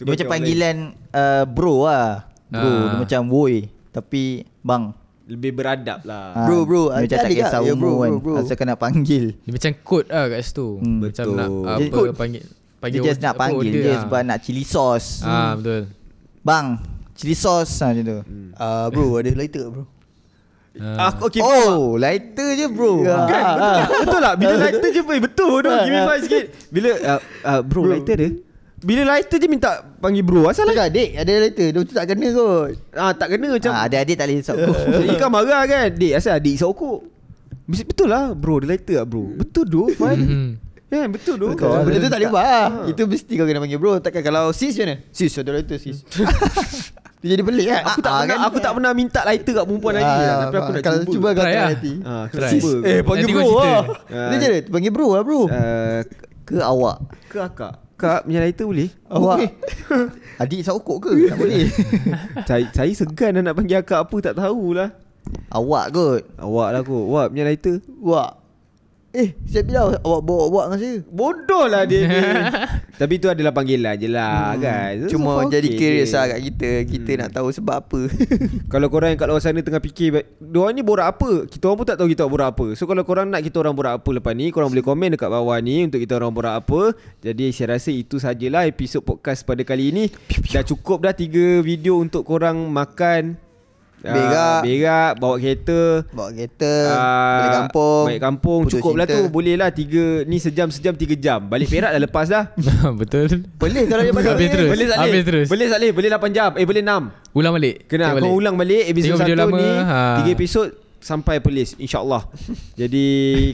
Dia macam panggilan uh, bro lah. Bro, uh. dia ah. macam woi tapi bang lebih beradab lah ha, Bro bro Dia macam tak kisah ya, umur bro, kan bro, bro. Asalkan nak panggil Dia macam kot lah kat situ hmm, Macam betul. nak dia, apa panggil, panggil Dia just nak panggil dia, dia ha. sebab nak chili sauce ah, hmm. Ah betul Bang cili sauce lah macam tu hmm. uh, Bro ada lighter bro Uh. Ah, okay. Oh, lighter je bro. Yeah. Ya. Kan? Betul, ah. betul, lah. Bila lighter je bro. Betul tu. Give me five sikit. Bila uh, uh, bro, bro, lighter dia. Bila lighter je minta panggil bro Asal lah adik ada lighter Dia tu tak kena kot Ah tak kena macam ah, Adik-adik tak boleh hisap aku Ikan marah kan Adik asal adik hisap aku Betul lah bro Dia lighter lah bro Betul tu Fan hmm. yeah, betul tu betul, Benda tu tak boleh buat lah ah. Itu mesti kau kena panggil bro Takkan kalau sis je ni Sis ada lighter sis Dia jadi pelik kan Aku tak, ah, pernah, kan? aku tak pernah minta lighter kat perempuan ah, lagi ah, lah. Tapi aku ah, nak kalau cuba cuba kau try lah Eh panggil bro lah Dia je panggil bro lah bro Ke awak Ke akak Kak punya lighter boleh? Awak oh, okay. Adik saya okok ke? tak boleh saya, saya segan nak panggil akak apa tak tahulah Awak kot Awak lah kot Awak punya lighter Awak Eh saya bilang awak bawa buat dengan saya Bodoh lah dia ni Tapi tu adalah panggilan lah je lah hmm. kan so, Cuma so jadi okay curious lah kat kita Kita hmm. nak tahu sebab apa Kalau korang kat luar sana tengah fikir Dua ni borak apa Kita orang pun tak tahu kita borak apa So kalau korang nak kita orang borak apa lepas ni Korang boleh komen dekat bawah ni Untuk kita orang borak apa Jadi saya rasa itu sajalah episod podcast pada kali ini Dah cukup dah tiga video untuk korang makan Bega, ah, bega, Bawa kereta Bawa kereta uh, Balik kampung Balik kampung Cukup lah tu Boleh lah tiga Ni sejam sejam tiga jam Balik perak dah lepas dah Betul Boleh kalau dia balik Habis terus Boleh tak boleh terus. Boleh tak boleh Boleh lapan jam Eh boleh enam Ulang balik Kena kau balik. ulang balik Episode satu lama, ni ha. Tiga episod Sampai polis InsyaAllah Jadi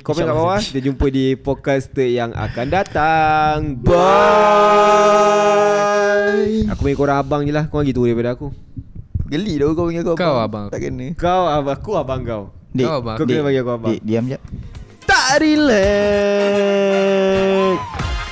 Komen kat bawah Kita jumpa di podcast yang akan datang Bye, Bye. Aku main korang abang je lah Korang gitu daripada aku Geli tau kau panggil aku abang Kau abang Tak kena Kau abang Aku abang kau Dik, Kau abang Kau kena panggil aku abang Dik, diam jap Tak relax